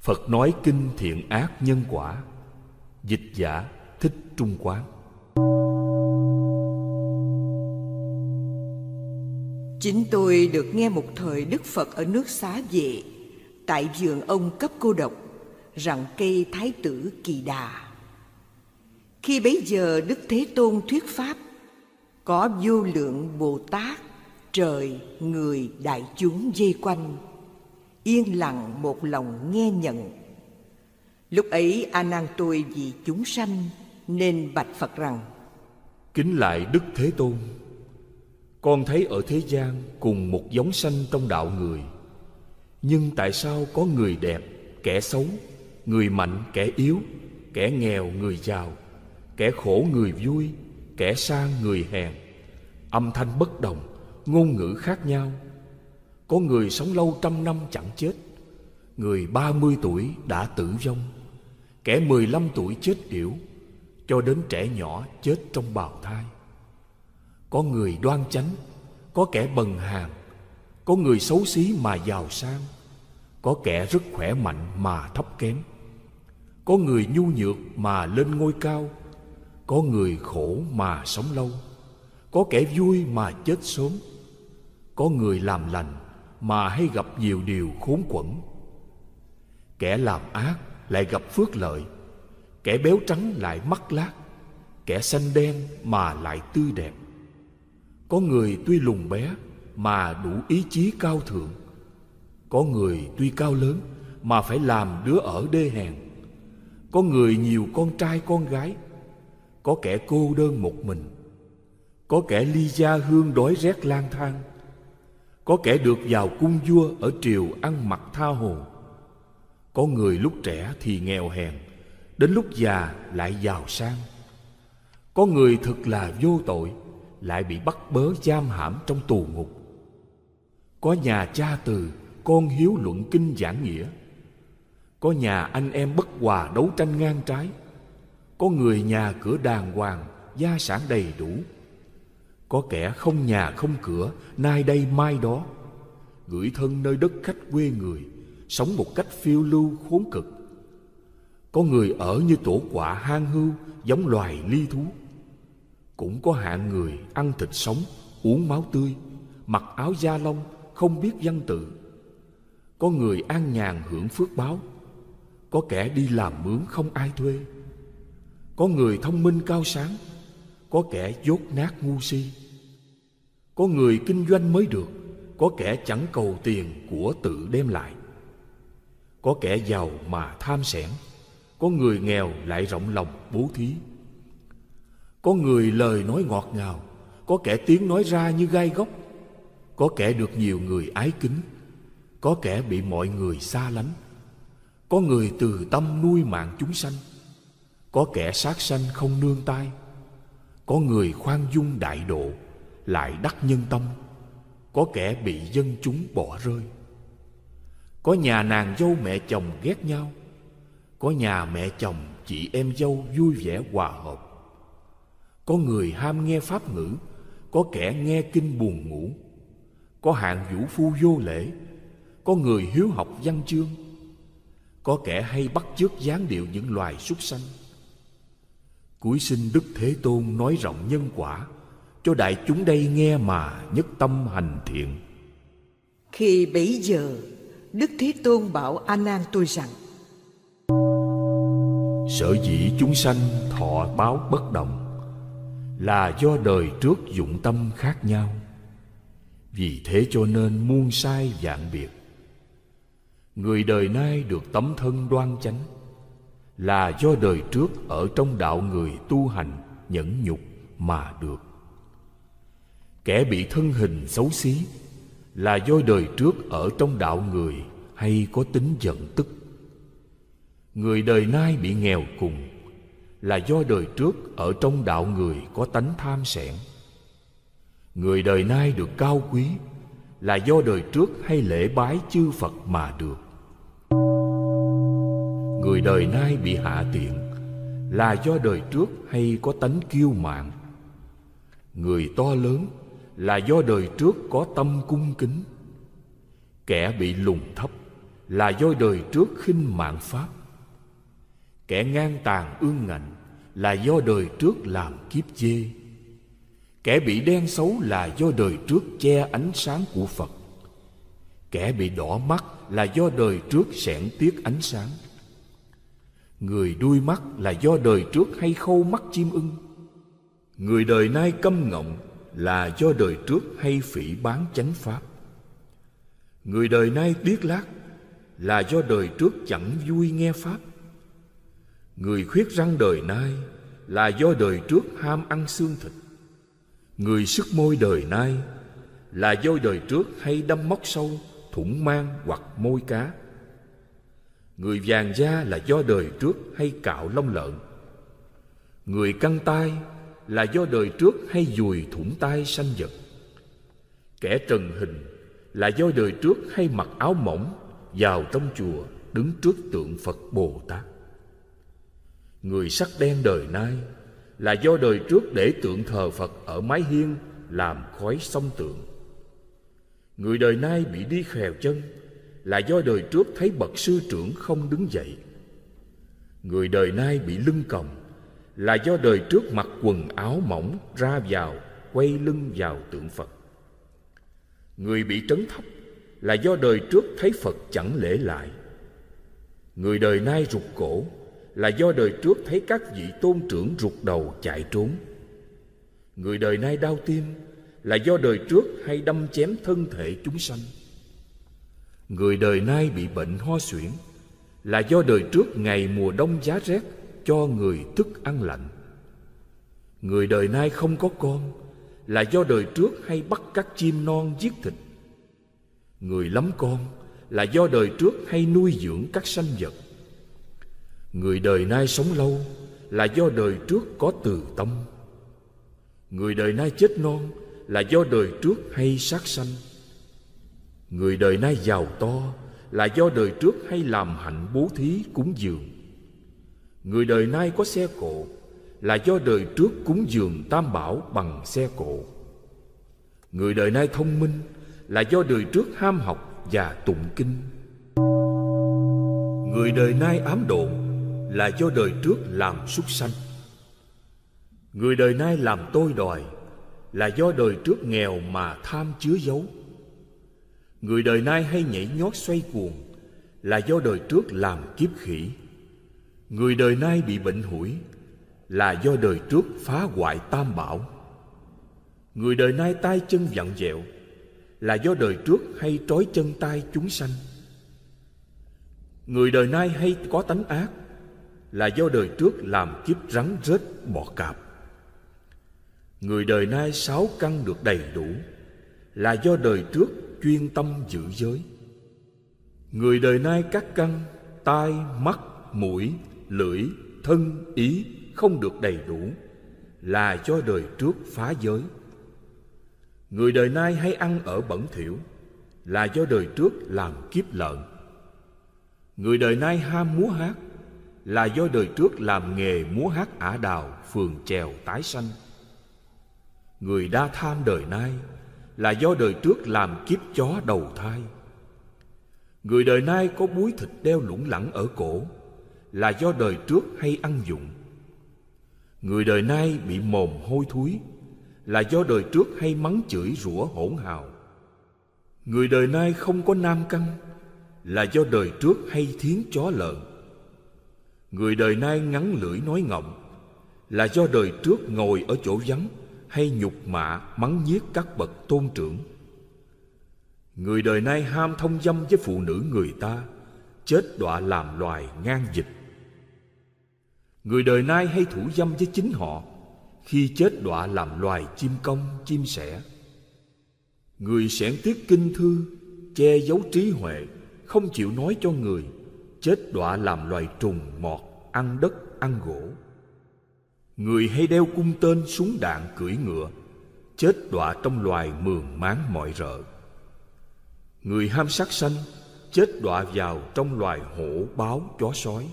Phật nói kinh thiện ác nhân quả Dịch giả thích trung quán Chính tôi được nghe một thời Đức Phật ở nước xá vệ Tại vườn ông cấp cô độc Rằng cây thái tử kỳ đà Khi bấy giờ Đức Thế Tôn thuyết Pháp Có vô lượng Bồ Tát Trời, người, đại chúng dây quanh Yên lặng một lòng nghe nhận Lúc ấy A Nan tôi vì chúng sanh Nên bạch Phật rằng Kính lại Đức Thế Tôn con thấy ở thế gian cùng một giống sanh trong đạo người nhưng tại sao có người đẹp kẻ xấu người mạnh kẻ yếu kẻ nghèo người giàu kẻ khổ người vui kẻ sang người hèn âm thanh bất đồng ngôn ngữ khác nhau có người sống lâu trăm năm chẳng chết người ba mươi tuổi đã tử vong kẻ mười lăm tuổi chết yểu cho đến trẻ nhỏ chết trong bào thai có người đoan chánh Có kẻ bần hàn Có người xấu xí mà giàu sang Có kẻ rất khỏe mạnh mà thấp kém Có người nhu nhược mà lên ngôi cao Có người khổ mà sống lâu Có kẻ vui mà chết sớm Có người làm lành mà hay gặp nhiều điều khốn quẩn Kẻ làm ác lại gặp phước lợi Kẻ béo trắng lại mắc lác Kẻ xanh đen mà lại tươi đẹp có người tuy lùng bé mà đủ ý chí cao thượng. Có người tuy cao lớn mà phải làm đứa ở đê hèn. Có người nhiều con trai con gái. Có kẻ cô đơn một mình. Có kẻ ly gia hương đói rét lang thang. Có kẻ được vào cung vua ở triều ăn mặc tha hồ. Có người lúc trẻ thì nghèo hèn, đến lúc già lại giàu sang. Có người thực là vô tội, lại bị bắt bớ giam hãm trong tù ngục có nhà cha từ con hiếu luận kinh giảng nghĩa có nhà anh em bất hòa đấu tranh ngang trái có người nhà cửa đàng hoàng gia sản đầy đủ có kẻ không nhà không cửa nay đây mai đó gửi thân nơi đất khách quê người sống một cách phiêu lưu khốn cực có người ở như tổ quả hang hưu giống loài ly thú cũng có hạng người ăn thịt sống, uống máu tươi, mặc áo da lông, không biết văn tự. Có người an nhàn hưởng phước báo, có kẻ đi làm mướn không ai thuê. Có người thông minh cao sáng, có kẻ dốt nát ngu si. Có người kinh doanh mới được, có kẻ chẳng cầu tiền của tự đem lại. Có kẻ giàu mà tham sẻn, có người nghèo lại rộng lòng bố thí. Có người lời nói ngọt ngào Có kẻ tiếng nói ra như gai góc Có kẻ được nhiều người ái kính Có kẻ bị mọi người xa lánh Có người từ tâm nuôi mạng chúng sanh Có kẻ sát sanh không nương tay Có người khoan dung đại độ Lại đắc nhân tâm Có kẻ bị dân chúng bỏ rơi Có nhà nàng dâu mẹ chồng ghét nhau Có nhà mẹ chồng chị em dâu vui vẻ hòa hợp có người ham nghe pháp ngữ Có kẻ nghe kinh buồn ngủ Có hạng vũ phu vô lễ Có người hiếu học văn chương Có kẻ hay bắt chước dáng điệu những loài súc sanh Cuối sinh Đức Thế Tôn nói rộng nhân quả Cho đại chúng đây nghe mà nhất tâm hành thiện Khi bấy giờ Đức Thế Tôn bảo A Nan tôi rằng Sở dĩ chúng sanh thọ báo bất đồng là do đời trước dụng tâm khác nhau vì thế cho nên muôn sai vạn biệt người đời nay được tấm thân đoan chánh là do đời trước ở trong đạo người tu hành nhẫn nhục mà được kẻ bị thân hình xấu xí là do đời trước ở trong đạo người hay có tính giận tức người đời nay bị nghèo cùng là do đời trước ở trong đạo người có tánh tham sẻn người đời nay được cao quý là do đời trước hay lễ bái chư phật mà được người đời nay bị hạ tiện là do đời trước hay có tánh kiêu mạn người to lớn là do đời trước có tâm cung kính kẻ bị lùng thấp là do đời trước khinh mạng pháp kẻ ngang tàn ương ngạnh là do đời trước làm kiếp chê, kẻ bị đen xấu là do đời trước che ánh sáng của phật kẻ bị đỏ mắt là do đời trước sẻn tiết ánh sáng người đuôi mắt là do đời trước hay khâu mắt chim ưng người đời nay câm ngọng là do đời trước hay phỉ bán chánh pháp người đời nay tiếc lác là do đời trước chẳng vui nghe pháp Người khuyết răng đời nay là do đời trước ham ăn xương thịt. Người sức môi đời nay là do đời trước hay đâm móc sâu, thủng mang hoặc môi cá. Người vàng da là do đời trước hay cạo lông lợn. Người căng tai là do đời trước hay dùi thủng tai sanh vật. Kẻ trần hình là do đời trước hay mặc áo mỏng vào trong chùa đứng trước tượng Phật Bồ Tát người sắc đen đời nay là do đời trước để tượng thờ Phật ở mái hiên làm khói sông tượng. Người đời nay bị đi khèo chân là do đời trước thấy bậc sư trưởng không đứng dậy. Người đời nay bị lưng còng là do đời trước mặc quần áo mỏng ra vào, quay lưng vào tượng Phật. Người bị trấn thấp là do đời trước thấy Phật chẳng lễ lại. Người đời nay rụt cổ là do đời trước thấy các vị tôn trưởng rụt đầu chạy trốn. Người đời nay đau tim là do đời trước hay đâm chém thân thể chúng sanh. Người đời nay bị bệnh ho suyễn là do đời trước ngày mùa đông giá rét cho người thức ăn lạnh. Người đời nay không có con là do đời trước hay bắt các chim non giết thịt. Người lắm con là do đời trước hay nuôi dưỡng các sanh vật. Người đời nay sống lâu là do đời trước có từ tâm. Người đời nay chết non là do đời trước hay sát sanh. Người đời nay giàu to là do đời trước hay làm hạnh bố thí cúng dường. Người đời nay có xe cộ là do đời trước cúng dường tam bảo bằng xe cộ. Người đời nay thông minh là do đời trước ham học và tụng kinh. Người đời nay ám độn là do đời trước làm súc sanh người đời nay làm tôi đòi là do đời trước nghèo mà tham chứa giấu người đời nay hay nhảy nhót xoay cuồng là do đời trước làm kiếp khỉ người đời nay bị bệnh hủi là do đời trước phá hoại tam bảo người đời nay tay chân vặn vẹo là do đời trước hay trói chân tay chúng sanh người đời nay hay có tánh ác là do đời trước làm kiếp rắn rết bọ cạp người đời nay sáu căn được đầy đủ là do đời trước chuyên tâm giữ giới người đời nay các căn tai mắt mũi lưỡi thân ý không được đầy đủ là do đời trước phá giới người đời nay hay ăn ở bẩn thỉu là do đời trước làm kiếp lợn người đời nay ham múa hát là do đời trước làm nghề múa hát ả đào phường chèo tái sanh người đa tham đời nay là do đời trước làm kiếp chó đầu thai người đời nay có búi thịt đeo lủng lẳng ở cổ là do đời trước hay ăn dụng người đời nay bị mồm hôi thối là do đời trước hay mắng chửi rủa hỗn hào người đời nay không có nam căn là do đời trước hay thiến chó lợn Người đời nay ngắn lưỡi nói ngọng Là do đời trước ngồi ở chỗ vắng Hay nhục mạ mắng nhiếc các bậc tôn trưởng Người đời nay ham thông dâm với phụ nữ người ta Chết đọa làm loài ngang dịch Người đời nay hay thủ dâm với chính họ Khi chết đọa làm loài chim công, chim sẻ Người sẻn tiếc kinh thư Che giấu trí huệ Không chịu nói cho người chết đọa làm loài trùng mọt ăn đất ăn gỗ người hay đeo cung tên súng đạn cưỡi ngựa chết đọa trong loài mường máng mọi rợ người ham sắc sanh chết đọa vào trong loài hổ báo chó sói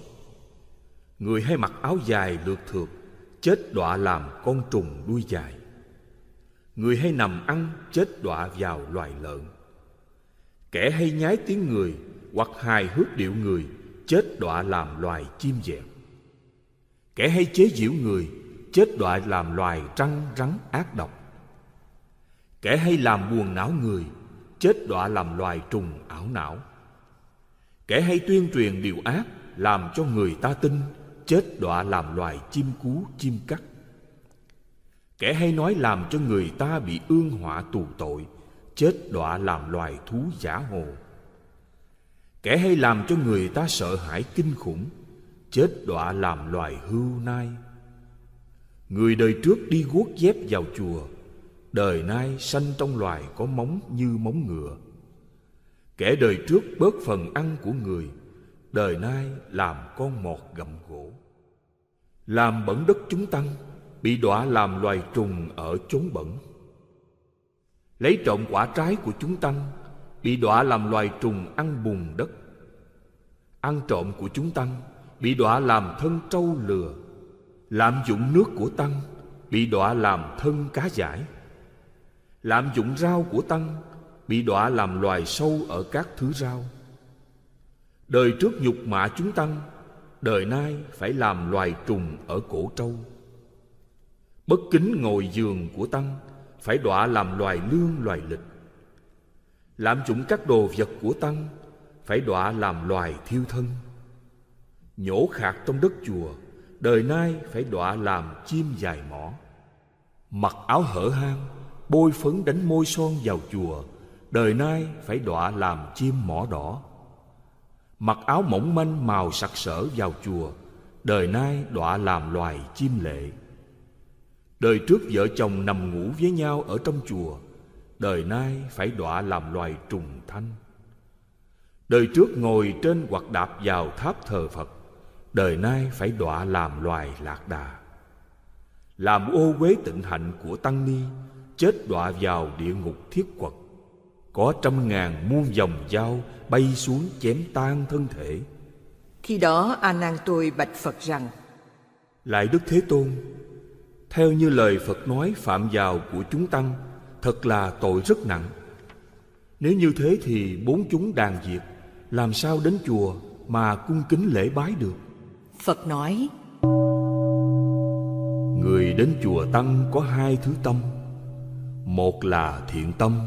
người hay mặc áo dài lượt thượt chết đọa làm con trùng đuôi dài người hay nằm ăn chết đọa vào loài lợn kẻ hay nhái tiếng người hoặc hài hước điệu người chết đọa làm loài chim dẹn kẻ hay chế giễu người chết đọa làm loài trăng rắn ác độc kẻ hay làm buồn não người chết đọa làm loài trùng ảo não kẻ hay tuyên truyền điều ác làm cho người ta tin chết đọa làm loài chim cú chim cắt kẻ hay nói làm cho người ta bị ương họa tù tội chết đọa làm loài thú giả hồ kẻ hay làm cho người ta sợ hãi kinh khủng chết đọa làm loài hưu nai người đời trước đi guốc dép vào chùa đời nay sanh trong loài có móng như móng ngựa kẻ đời trước bớt phần ăn của người đời nay làm con mọt gặm gỗ làm bẩn đất chúng tăng bị đọa làm loài trùng ở chốn bẩn lấy trộm quả trái của chúng tăng bị đọa làm loài trùng ăn bùn đất ăn trộm của chúng tăng bị đọa làm thân trâu lừa lạm dụng nước của tăng bị đọa làm thân cá giải lạm dụng rau của tăng bị đọa làm loài sâu ở các thứ rau đời trước nhục mạ chúng tăng đời nay phải làm loài trùng ở cổ trâu bất kính ngồi giường của tăng phải đọa làm loài lương loài lịch Lạm dụng các đồ vật của Tăng Phải đọa làm loài thiêu thân Nhổ khạc trong đất chùa Đời nay phải đọa làm chim dài mỏ Mặc áo hở hang Bôi phấn đánh môi son vào chùa Đời nay phải đọa làm chim mỏ đỏ Mặc áo mỏng manh màu sặc sỡ vào chùa Đời nay đọa làm loài chim lệ Đời trước vợ chồng nằm ngủ với nhau ở trong chùa đời nay phải đọa làm loài trùng thanh đời trước ngồi trên hoặc đạp vào tháp thờ phật đời nay phải đọa làm loài lạc đà làm ô uế tịnh hạnh của tăng ni chết đọa vào địa ngục thiết quật có trăm ngàn muôn dòng dao bay xuống chém tan thân thể khi đó a nan tôi bạch phật rằng lại đức thế tôn theo như lời phật nói phạm vào của chúng tăng thật là tội rất nặng. Nếu như thế thì bốn chúng đàn diệt, làm sao đến chùa mà cung kính lễ bái được? Phật nói, Người đến chùa Tăng có hai thứ tâm, một là thiện tâm,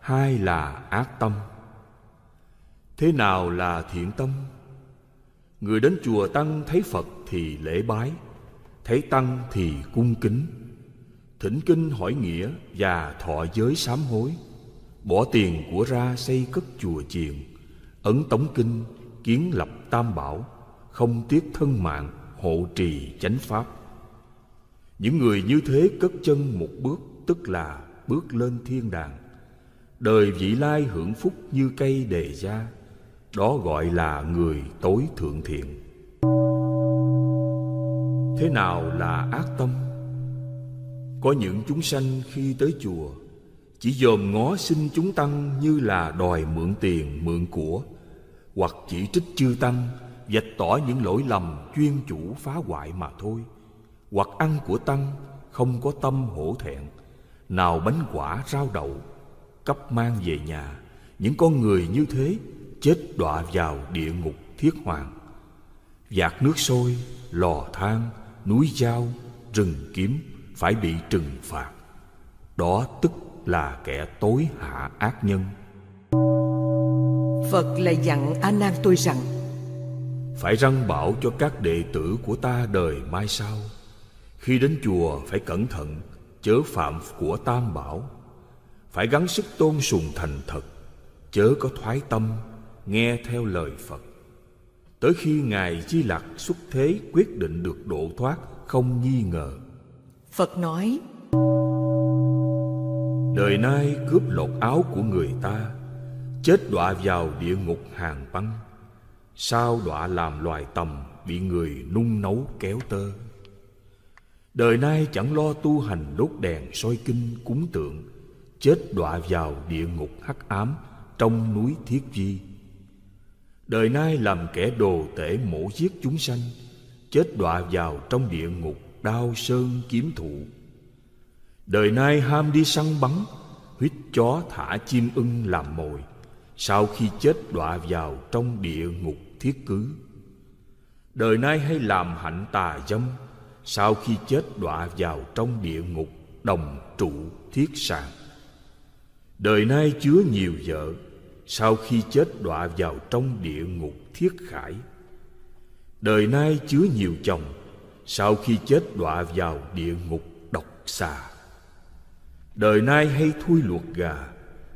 hai là ác tâm. Thế nào là thiện tâm? Người đến chùa Tăng thấy Phật thì lễ bái, thấy Tăng thì cung kính thỉnh kinh hỏi nghĩa và thọ giới sám hối bỏ tiền của ra xây cất chùa chiền ấn tống kinh kiến lập tam bảo không tiếc thân mạng hộ trì chánh pháp những người như thế cất chân một bước tức là bước lên thiên đàng đời vị lai hưởng phúc như cây đề gia đó gọi là người tối thượng thiện thế nào là ác tâm có những chúng sanh khi tới chùa Chỉ dòm ngó xin chúng tăng như là đòi mượn tiền, mượn của Hoặc chỉ trích chư tăng Dạch tỏ những lỗi lầm chuyên chủ phá hoại mà thôi Hoặc ăn của tăng không có tâm hổ thẹn Nào bánh quả rau đậu Cấp mang về nhà Những con người như thế Chết đọa vào địa ngục thiết hoàng Giạt nước sôi, lò than, núi dao, rừng kiếm phải bị trừng phạt đó tức là kẻ tối hạ ác nhân phật lại dặn a nan tôi rằng phải răng bảo cho các đệ tử của ta đời mai sau khi đến chùa phải cẩn thận chớ phạm của tam bảo phải gắng sức tôn sùng thành thật chớ có thoái tâm nghe theo lời phật tới khi ngài di lặc xuất thế quyết định được độ thoát không nghi ngờ Phật nói Đời nay cướp lột áo của người ta Chết đọa vào địa ngục hàng băng Sao đọa làm loài tầm Bị người nung nấu kéo tơ Đời nay chẳng lo tu hành đốt đèn soi kinh cúng tượng Chết đọa vào địa ngục hắc ám Trong núi thiết vi. Đời nay làm kẻ đồ tể mổ giết chúng sanh Chết đọa vào trong địa ngục đao sơn kiếm thụ đời nay ham đi săn bắn huyết chó thả chim ưng làm mồi sau khi chết đọa vào trong địa ngục thiết cứ đời nay hay làm hạnh tà dâm sau khi chết đọa vào trong địa ngục đồng trụ thiết sàng đời nay chứa nhiều vợ sau khi chết đọa vào trong địa ngục thiết khải đời nay chứa nhiều chồng sau khi chết đọa vào địa ngục độc xà đời nay hay thui luộc gà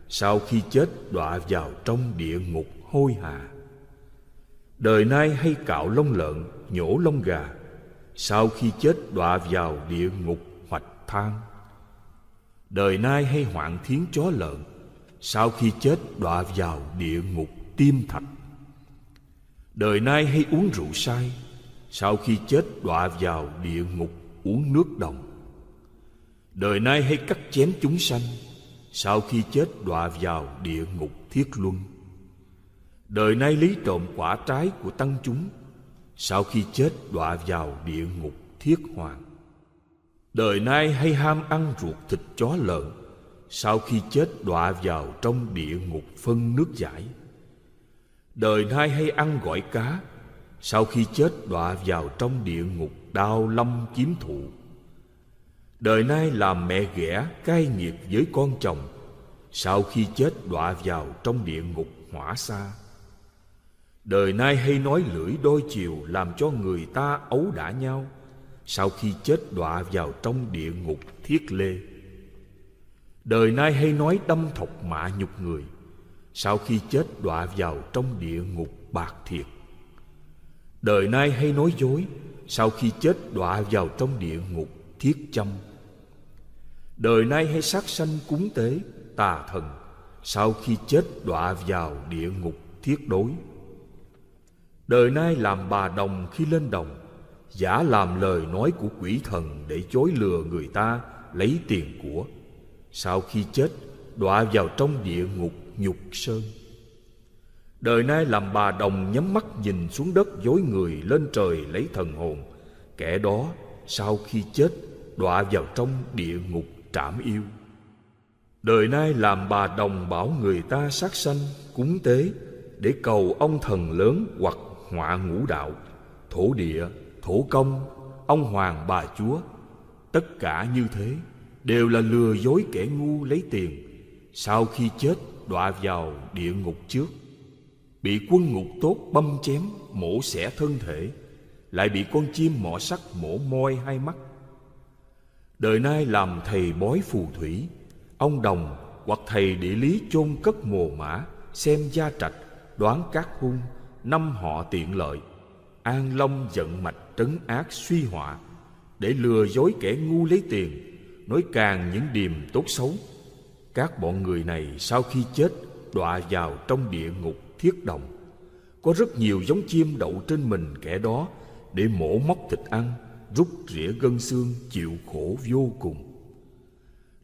sau khi chết đọa vào trong địa ngục hôi hà đời nay hay cạo lông lợn nhổ lông gà sau khi chết đọa vào địa ngục hoạch than đời nay hay hoạn thiến chó lợn sau khi chết đọa vào địa ngục tim thạch đời nay hay uống rượu say sau khi chết đọa vào địa ngục uống nước đồng đời nay hay cắt chém chúng sanh sau khi chết đọa vào địa ngục thiết luân đời nay lấy trộm quả trái của tăng chúng sau khi chết đọa vào địa ngục thiết hoàng đời nay hay ham ăn ruột thịt chó lợn sau khi chết đọa vào trong địa ngục phân nước giải đời nay hay ăn gỏi cá sau khi chết đọa vào trong địa ngục đau lâm kiếm thụ đời nay làm mẹ ghẻ cai nghiệt với con chồng sau khi chết đọa vào trong địa ngục hỏa xa đời nay hay nói lưỡi đôi chiều làm cho người ta ấu đả nhau sau khi chết đọa vào trong địa ngục thiết lê đời nay hay nói đâm thọc mạ nhục người sau khi chết đọa vào trong địa ngục bạc thiệt đời nay hay nói dối sau khi chết đọa vào trong địa ngục thiết châm đời nay hay sát sanh cúng tế tà thần sau khi chết đọa vào địa ngục thiết đối đời nay làm bà đồng khi lên đồng giả làm lời nói của quỷ thần để chối lừa người ta lấy tiền của sau khi chết đọa vào trong địa ngục nhục sơn Đời nay làm bà đồng nhắm mắt nhìn xuống đất dối người lên trời lấy thần hồn Kẻ đó sau khi chết đọa vào trong địa ngục trảm yêu Đời nay làm bà đồng bảo người ta sát sanh, cúng tế Để cầu ông thần lớn hoặc họa ngũ đạo Thổ địa, thổ công, ông hoàng bà chúa Tất cả như thế đều là lừa dối kẻ ngu lấy tiền Sau khi chết đọa vào địa ngục trước bị quân ngục tốt băm chém mổ xẻ thân thể lại bị con chim mỏ sắt mổ moi hai mắt đời nay làm thầy bói phù thủy ông đồng hoặc thầy địa lý chôn cất mồ mã xem gia trạch đoán các hung năm họ tiện lợi an long giận mạch trấn ác suy họa để lừa dối kẻ ngu lấy tiền nói càng những điềm tốt xấu các bọn người này sau khi chết đọa vào trong địa ngục thiết đồng Có rất nhiều giống chim đậu trên mình kẻ đó Để mổ móc thịt ăn Rút rỉa gân xương chịu khổ vô cùng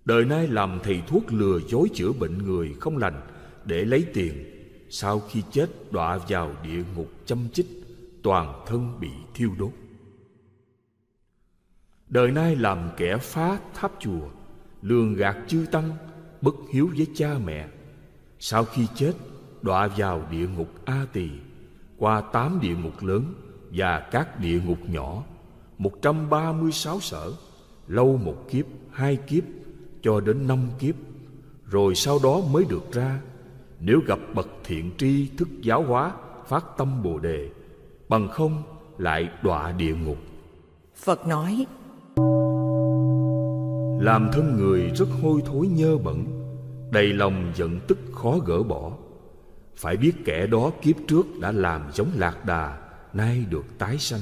Đời nay làm thầy thuốc lừa dối chữa bệnh người không lành Để lấy tiền Sau khi chết đọa vào địa ngục châm chích Toàn thân bị thiêu đốt Đời nay làm kẻ phá tháp chùa Lường gạt chư tăng Bất hiếu với cha mẹ Sau khi chết đọa vào địa ngục A Tỳ qua tám địa ngục lớn và các địa ngục nhỏ một trăm ba mươi sáu sở lâu một kiếp hai kiếp cho đến năm kiếp rồi sau đó mới được ra nếu gặp bậc thiện tri thức giáo hóa phát tâm bồ đề bằng không lại đọa địa ngục phật nói làm thân người rất hôi thối nhơ bẩn đầy lòng giận tức khó gỡ bỏ phải biết kẻ đó kiếp trước đã làm giống lạc đà nay được tái sanh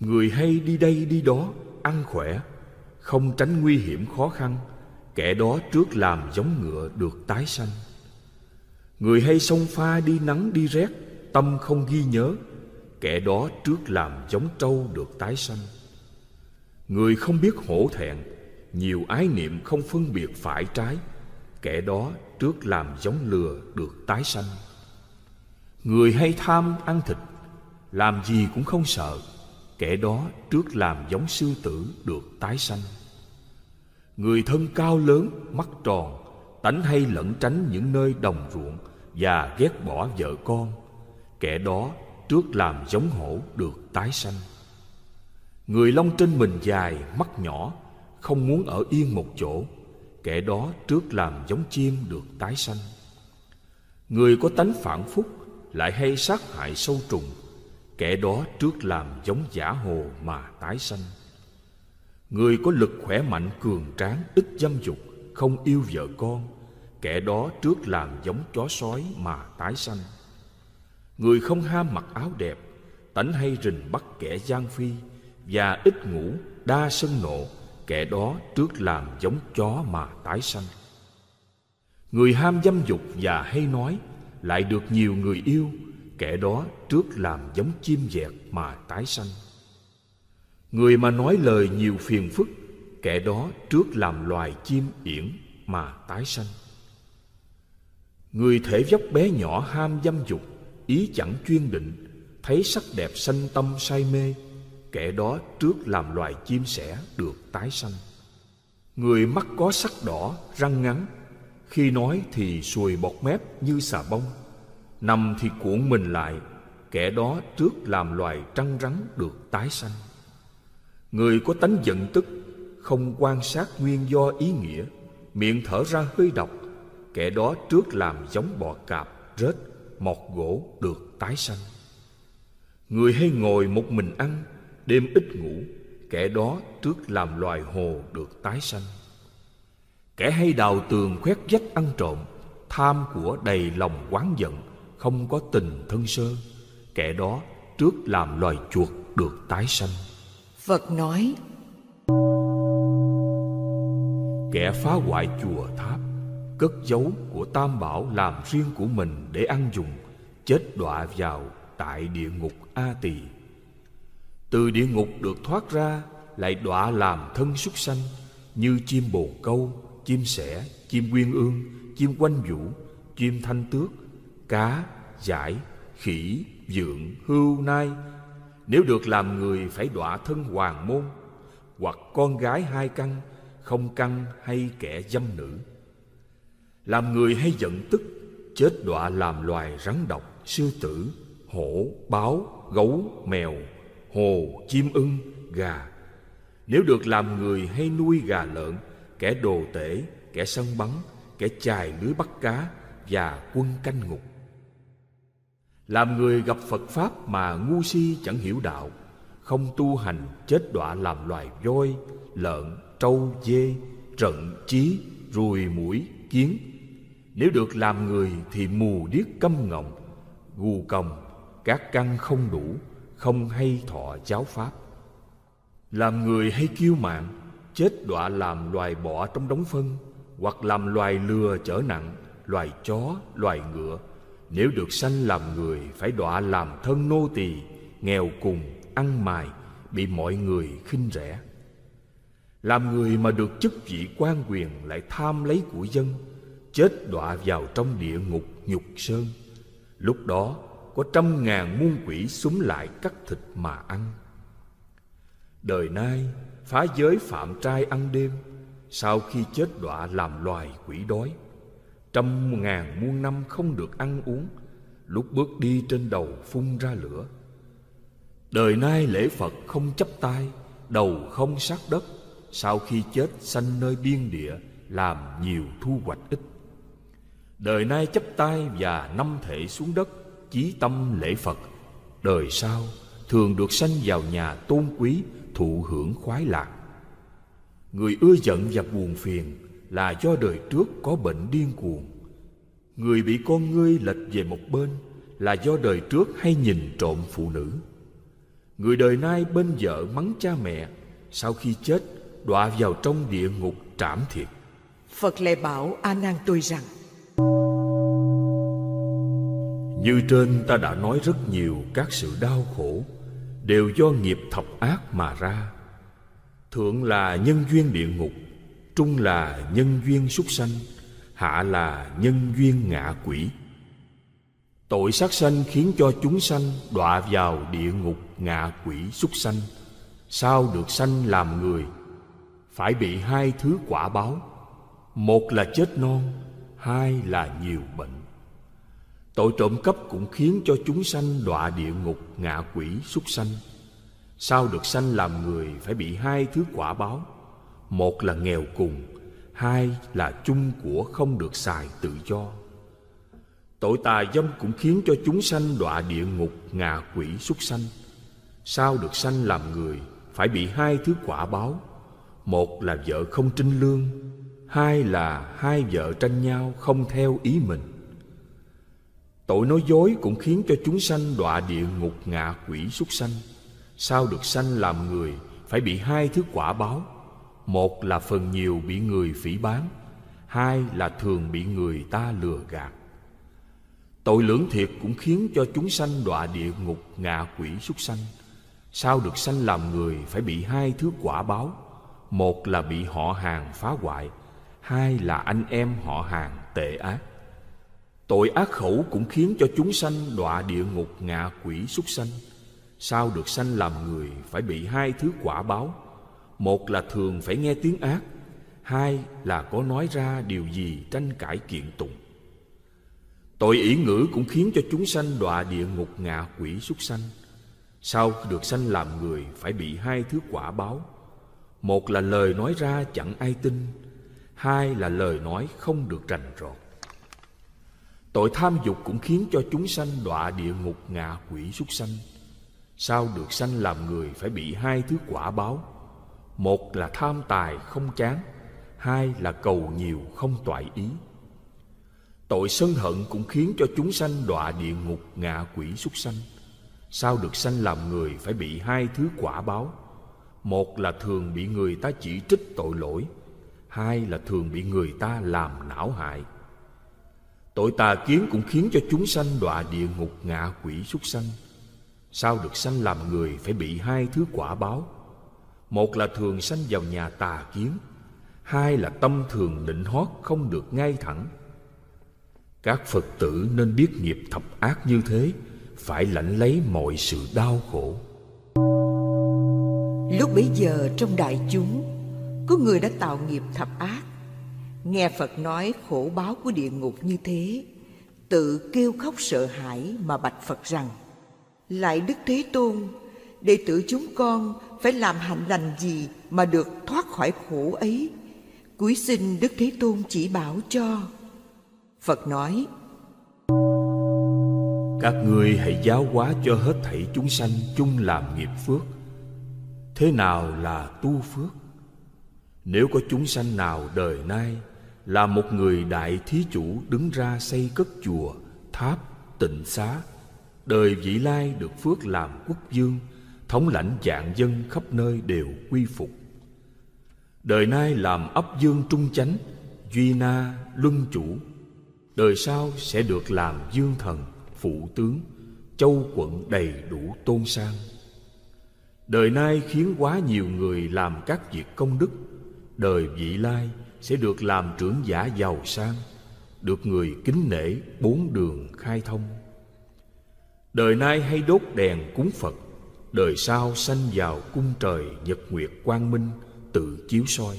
người hay đi đây đi đó ăn khỏe không tránh nguy hiểm khó khăn kẻ đó trước làm giống ngựa được tái sanh người hay sông pha đi nắng đi rét tâm không ghi nhớ kẻ đó trước làm giống trâu được tái sanh người không biết hổ thẹn nhiều ái niệm không phân biệt phải trái kẻ đó trước làm giống lừa được tái sanh người hay tham ăn thịt làm gì cũng không sợ kẻ đó trước làm giống sư tử được tái sanh người thân cao lớn mắt tròn tánh hay lẩn tránh những nơi đồng ruộng và ghét bỏ vợ con kẻ đó trước làm giống hổ được tái sanh người lông trên mình dài mắt nhỏ không muốn ở yên một chỗ kẻ đó trước làm giống chim được tái sanh người có tánh phản phúc lại hay sát hại sâu trùng kẻ đó trước làm giống giả hồ mà tái sanh người có lực khỏe mạnh cường tráng ít dâm dục không yêu vợ con kẻ đó trước làm giống chó sói mà tái sanh người không ham mặc áo đẹp tánh hay rình bắt kẻ gian phi và ít ngủ đa sân nộ kẻ đó trước làm giống chó mà tái sanh người ham dâm dục và hay nói lại được nhiều người yêu kẻ đó trước làm giống chim dẹt mà tái sanh người mà nói lời nhiều phiền phức kẻ đó trước làm loài chim yển mà tái sanh người thể dốc bé nhỏ ham dâm dục ý chẳng chuyên định thấy sắc đẹp sanh tâm say mê kẻ đó trước làm loài chim sẻ được tái sanh người mắt có sắc đỏ răng ngắn khi nói thì sùi bọt mép như xà bông nằm thì cuộn mình lại kẻ đó trước làm loài trăng rắn được tái sanh người có tánh giận tức không quan sát nguyên do ý nghĩa miệng thở ra hơi độc kẻ đó trước làm giống bò cạp rết mọt gỗ được tái sanh người hay ngồi một mình ăn đêm ít ngủ kẻ đó trước làm loài hồ được tái sanh kẻ hay đào tường khoét vách ăn trộm tham của đầy lòng quán giận không có tình thân sơ kẻ đó trước làm loài chuột được tái sanh phật nói kẻ phá hoại chùa tháp cất giấu của tam bảo làm riêng của mình để ăn dùng chết đọa vào tại địa ngục a tỳ từ địa ngục được thoát ra lại đọa làm thân súc sanh như chim bồ câu chim sẻ chim quyên ương chim quanh vũ chim thanh tước cá giải khỉ dượng hưu nai nếu được làm người phải đọa thân hoàng môn hoặc con gái hai căn không căn hay kẻ dâm nữ làm người hay giận tức chết đọa làm loài rắn độc sư tử hổ báo gấu mèo hồ, chim ưng, gà. Nếu được làm người hay nuôi gà lợn, kẻ đồ tể, kẻ săn bắn, kẻ chài lưới bắt cá và quân canh ngục. Làm người gặp Phật Pháp mà ngu si chẳng hiểu đạo, không tu hành chết đọa làm loài voi, lợn, trâu, dê, trận, trí ruồi mũi, kiến. Nếu được làm người thì mù điếc câm ngọng, gù còng, các căn không đủ, không hay thọ giáo pháp làm người hay kiêu mạn chết đọa làm loài bọ trong đống phân hoặc làm loài lừa chở nặng loài chó loài ngựa nếu được sanh làm người phải đọa làm thân nô tỳ nghèo cùng ăn mài bị mọi người khinh rẻ làm người mà được chức vị quan quyền lại tham lấy của dân chết đọa vào trong địa ngục nhục sơn lúc đó có trăm ngàn muôn quỷ súng lại cắt thịt mà ăn đời nay phá giới phạm trai ăn đêm sau khi chết đọa làm loài quỷ đói trăm ngàn muôn năm không được ăn uống lúc bước đi trên đầu phun ra lửa đời nay lễ phật không chấp tay đầu không sát đất sau khi chết sanh nơi biên địa làm nhiều thu hoạch ít đời nay chấp tay và năm thể xuống đất chí tâm lễ Phật, đời sau thường được sanh vào nhà tôn quý, thụ hưởng khoái lạc. Người ưa giận và buồn phiền là do đời trước có bệnh điên cuồng. Người bị con ngươi lệch về một bên là do đời trước hay nhìn trộm phụ nữ. Người đời nay bên vợ mắng cha mẹ, sau khi chết đọa vào trong địa ngục trảm thiệt. Phật lại bảo A Nan tôi rằng: như trên ta đã nói rất nhiều các sự đau khổ Đều do nghiệp thập ác mà ra Thượng là nhân duyên địa ngục Trung là nhân duyên súc sanh Hạ là nhân duyên ngạ quỷ Tội sát sanh khiến cho chúng sanh đọa vào địa ngục ngạ quỷ súc sanh Sao được sanh làm người Phải bị hai thứ quả báo Một là chết non Hai là nhiều bệnh Tội trộm cắp cũng khiến cho chúng sanh đọa địa ngục ngạ quỷ súc sanh. Sao được sanh làm người phải bị hai thứ quả báo? Một là nghèo cùng, hai là chung của không được xài tự do. Tội tà dâm cũng khiến cho chúng sanh đọa địa ngục ngạ quỷ súc sanh. Sao được sanh làm người phải bị hai thứ quả báo? Một là vợ không trinh lương, hai là hai vợ tranh nhau không theo ý mình. Tội nói dối cũng khiến cho chúng sanh đọa địa ngục ngạ quỷ súc sanh. Sao được sanh làm người phải bị hai thứ quả báo. Một là phần nhiều bị người phỉ bán, hai là thường bị người ta lừa gạt. Tội lưỡng thiệt cũng khiến cho chúng sanh đọa địa ngục ngạ quỷ súc sanh. Sao được sanh làm người phải bị hai thứ quả báo. Một là bị họ hàng phá hoại, hai là anh em họ hàng tệ ác. Tội ác khẩu cũng khiến cho chúng sanh đọa địa ngục ngạ quỷ súc sanh. Sao được sanh làm người phải bị hai thứ quả báo. Một là thường phải nghe tiếng ác, hai là có nói ra điều gì tranh cãi kiện tụng. Tội ý ngữ cũng khiến cho chúng sanh đọa địa ngục ngạ quỷ súc sanh. Sao được sanh làm người phải bị hai thứ quả báo. Một là lời nói ra chẳng ai tin, hai là lời nói không được rành rọt. Tội tham dục cũng khiến cho chúng sanh đọa địa ngục ngạ quỷ súc sanh. Sao được sanh làm người phải bị hai thứ quả báo? Một là tham tài không chán, hai là cầu nhiều không toại ý. Tội sân hận cũng khiến cho chúng sanh đọa địa ngục ngạ quỷ súc sanh. Sao được sanh làm người phải bị hai thứ quả báo? Một là thường bị người ta chỉ trích tội lỗi, hai là thường bị người ta làm não hại. Tội tà kiến cũng khiến cho chúng sanh đọa địa ngục ngạ quỷ súc sanh. Sao được sanh làm người phải bị hai thứ quả báo? Một là thường sanh vào nhà tà kiến, hai là tâm thường định hót không được ngay thẳng. Các Phật tử nên biết nghiệp thập ác như thế, phải lãnh lấy mọi sự đau khổ. Lúc bấy giờ trong đại chúng, có người đã tạo nghiệp thập ác Nghe Phật nói khổ báo của địa ngục như thế, tự kêu khóc sợ hãi mà bạch Phật rằng, Lại Đức Thế Tôn, đệ tử chúng con phải làm hạnh lành gì mà được thoát khỏi khổ ấy? Cúi xin Đức Thế Tôn chỉ bảo cho. Phật nói, Các ngươi hãy giáo hóa cho hết thảy chúng sanh chung làm nghiệp phước. Thế nào là tu phước? Nếu có chúng sanh nào đời nay là một người đại thí chủ đứng ra xây cất chùa, tháp, tịnh xá. Đời vị lai được phước làm quốc vương, thống lãnh dạng dân khắp nơi đều quy phục. Đời nay làm ấp dương trung chánh, duy na, luân chủ. Đời sau sẽ được làm dương thần, phụ tướng, châu quận đầy đủ tôn sang. Đời nay khiến quá nhiều người làm các việc công đức, đời vị lai – sẽ được làm trưởng giả giàu sang được người kính nể bốn đường khai thông đời nay hay đốt đèn cúng phật đời sau sanh vào cung trời nhật nguyệt quang minh tự chiếu soi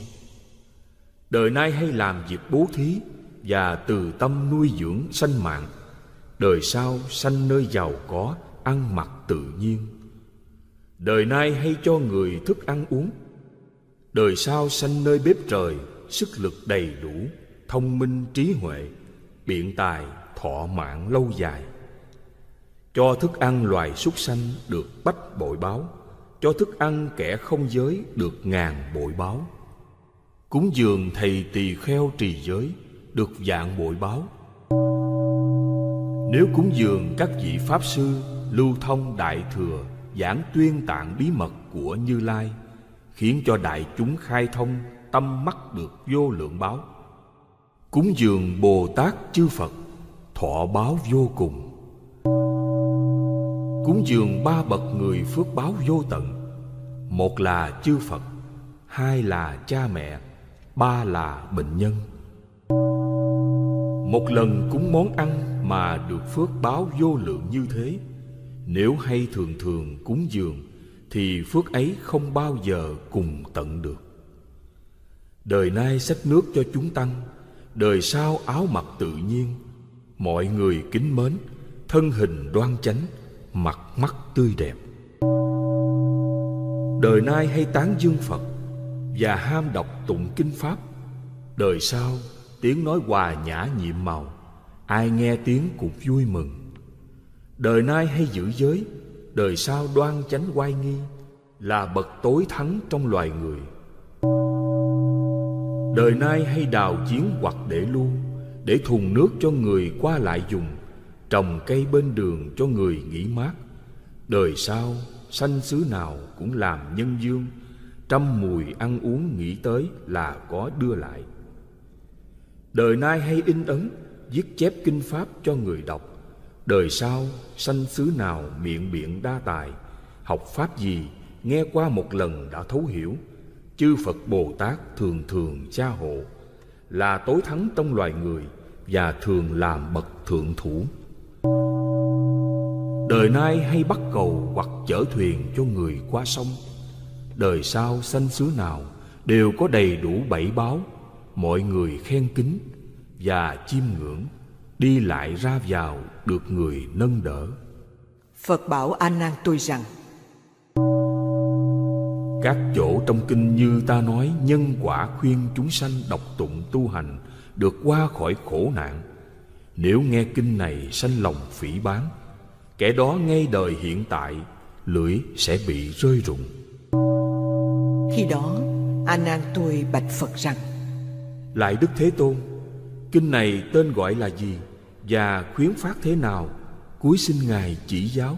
đời nay hay làm việc bố thí và từ tâm nuôi dưỡng sanh mạng đời sau sanh nơi giàu có ăn mặc tự nhiên đời nay hay cho người thức ăn uống đời sau sanh nơi bếp trời sức lực đầy đủ thông minh trí huệ biện tài thọ mạng lâu dài cho thức ăn loài súc sanh được bách bội báo cho thức ăn kẻ không giới được ngàn bội báo cúng dường thầy tỳ kheo trì giới được dạng bội báo nếu cúng dường các vị pháp sư lưu thông đại thừa giảng tuyên tạng bí mật của như lai khiến cho đại chúng khai thông tâm mắt được vô lượng báo cúng dường bồ tát chư phật thọ báo vô cùng cúng dường ba bậc người phước báo vô tận một là chư phật hai là cha mẹ ba là bệnh nhân một lần cúng món ăn mà được phước báo vô lượng như thế nếu hay thường thường cúng dường thì phước ấy không bao giờ cùng tận được đời nay sách nước cho chúng tăng đời sau áo mặc tự nhiên mọi người kính mến thân hình đoan chánh mặt mắt tươi đẹp đời nay hay tán dương phật và ham đọc tụng kinh pháp đời sau tiếng nói hòa nhã nhiệm màu ai nghe tiếng cũng vui mừng đời nay hay giữ giới đời sau đoan chánh oai nghi là bậc tối thắng trong loài người đời nay hay đào giếng hoặc để lưu để thùng nước cho người qua lại dùng trồng cây bên đường cho người nghỉ mát đời sau sanh xứ nào cũng làm nhân dương trăm mùi ăn uống nghĩ tới là có đưa lại đời nay hay in ấn viết chép kinh pháp cho người đọc đời sau sanh xứ nào miệng biện đa tài học pháp gì nghe qua một lần đã thấu hiểu chư Phật Bồ Tát thường thường gia hộ là tối thắng trong loài người và thường làm bậc thượng thủ. Đời nay hay bắt cầu hoặc chở thuyền cho người qua sông. Đời sau sanh xứ nào đều có đầy đủ bảy báo, mọi người khen kính và chiêm ngưỡng, đi lại ra vào được người nâng đỡ. Phật bảo A Nan tôi rằng: các chỗ trong kinh như ta nói nhân quả khuyên chúng sanh đọc tụng tu hành được qua khỏi khổ nạn nếu nghe kinh này sanh lòng phỉ báng kẻ đó ngay đời hiện tại lưỡi sẽ bị rơi rụng khi đó a nan tôi bạch phật rằng lại đức thế tôn kinh này tên gọi là gì và khuyến phát thế nào cuối xin ngài chỉ giáo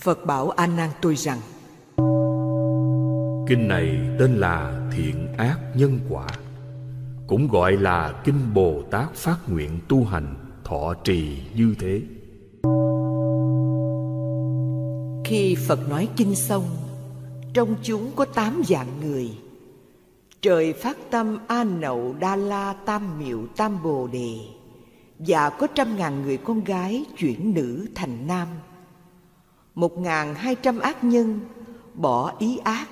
phật bảo a nan tôi rằng Kinh này tên là Thiện Ác Nhân Quả Cũng gọi là Kinh Bồ Tát Phát Nguyện Tu Hành Thọ Trì Như Thế Khi Phật nói kinh xong Trong chúng có tám dạng người Trời phát tâm A Nậu Đa La Tam Miệu Tam Bồ Đề Và có trăm ngàn người con gái chuyển nữ thành nam Một ngàn hai trăm ác nhân bỏ ý ác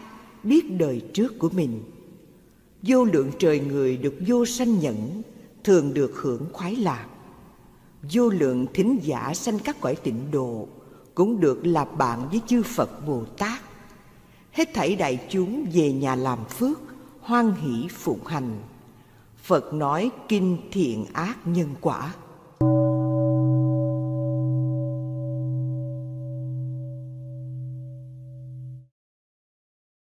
biết đời trước của mình vô lượng trời người được vô sanh nhẫn thường được hưởng khoái lạc vô lượng thính giả sanh các cõi tịnh độ cũng được là bạn với chư phật bồ tát hết thảy đại chúng về nhà làm phước hoan hỷ phụng hành phật nói kinh thiện ác nhân quả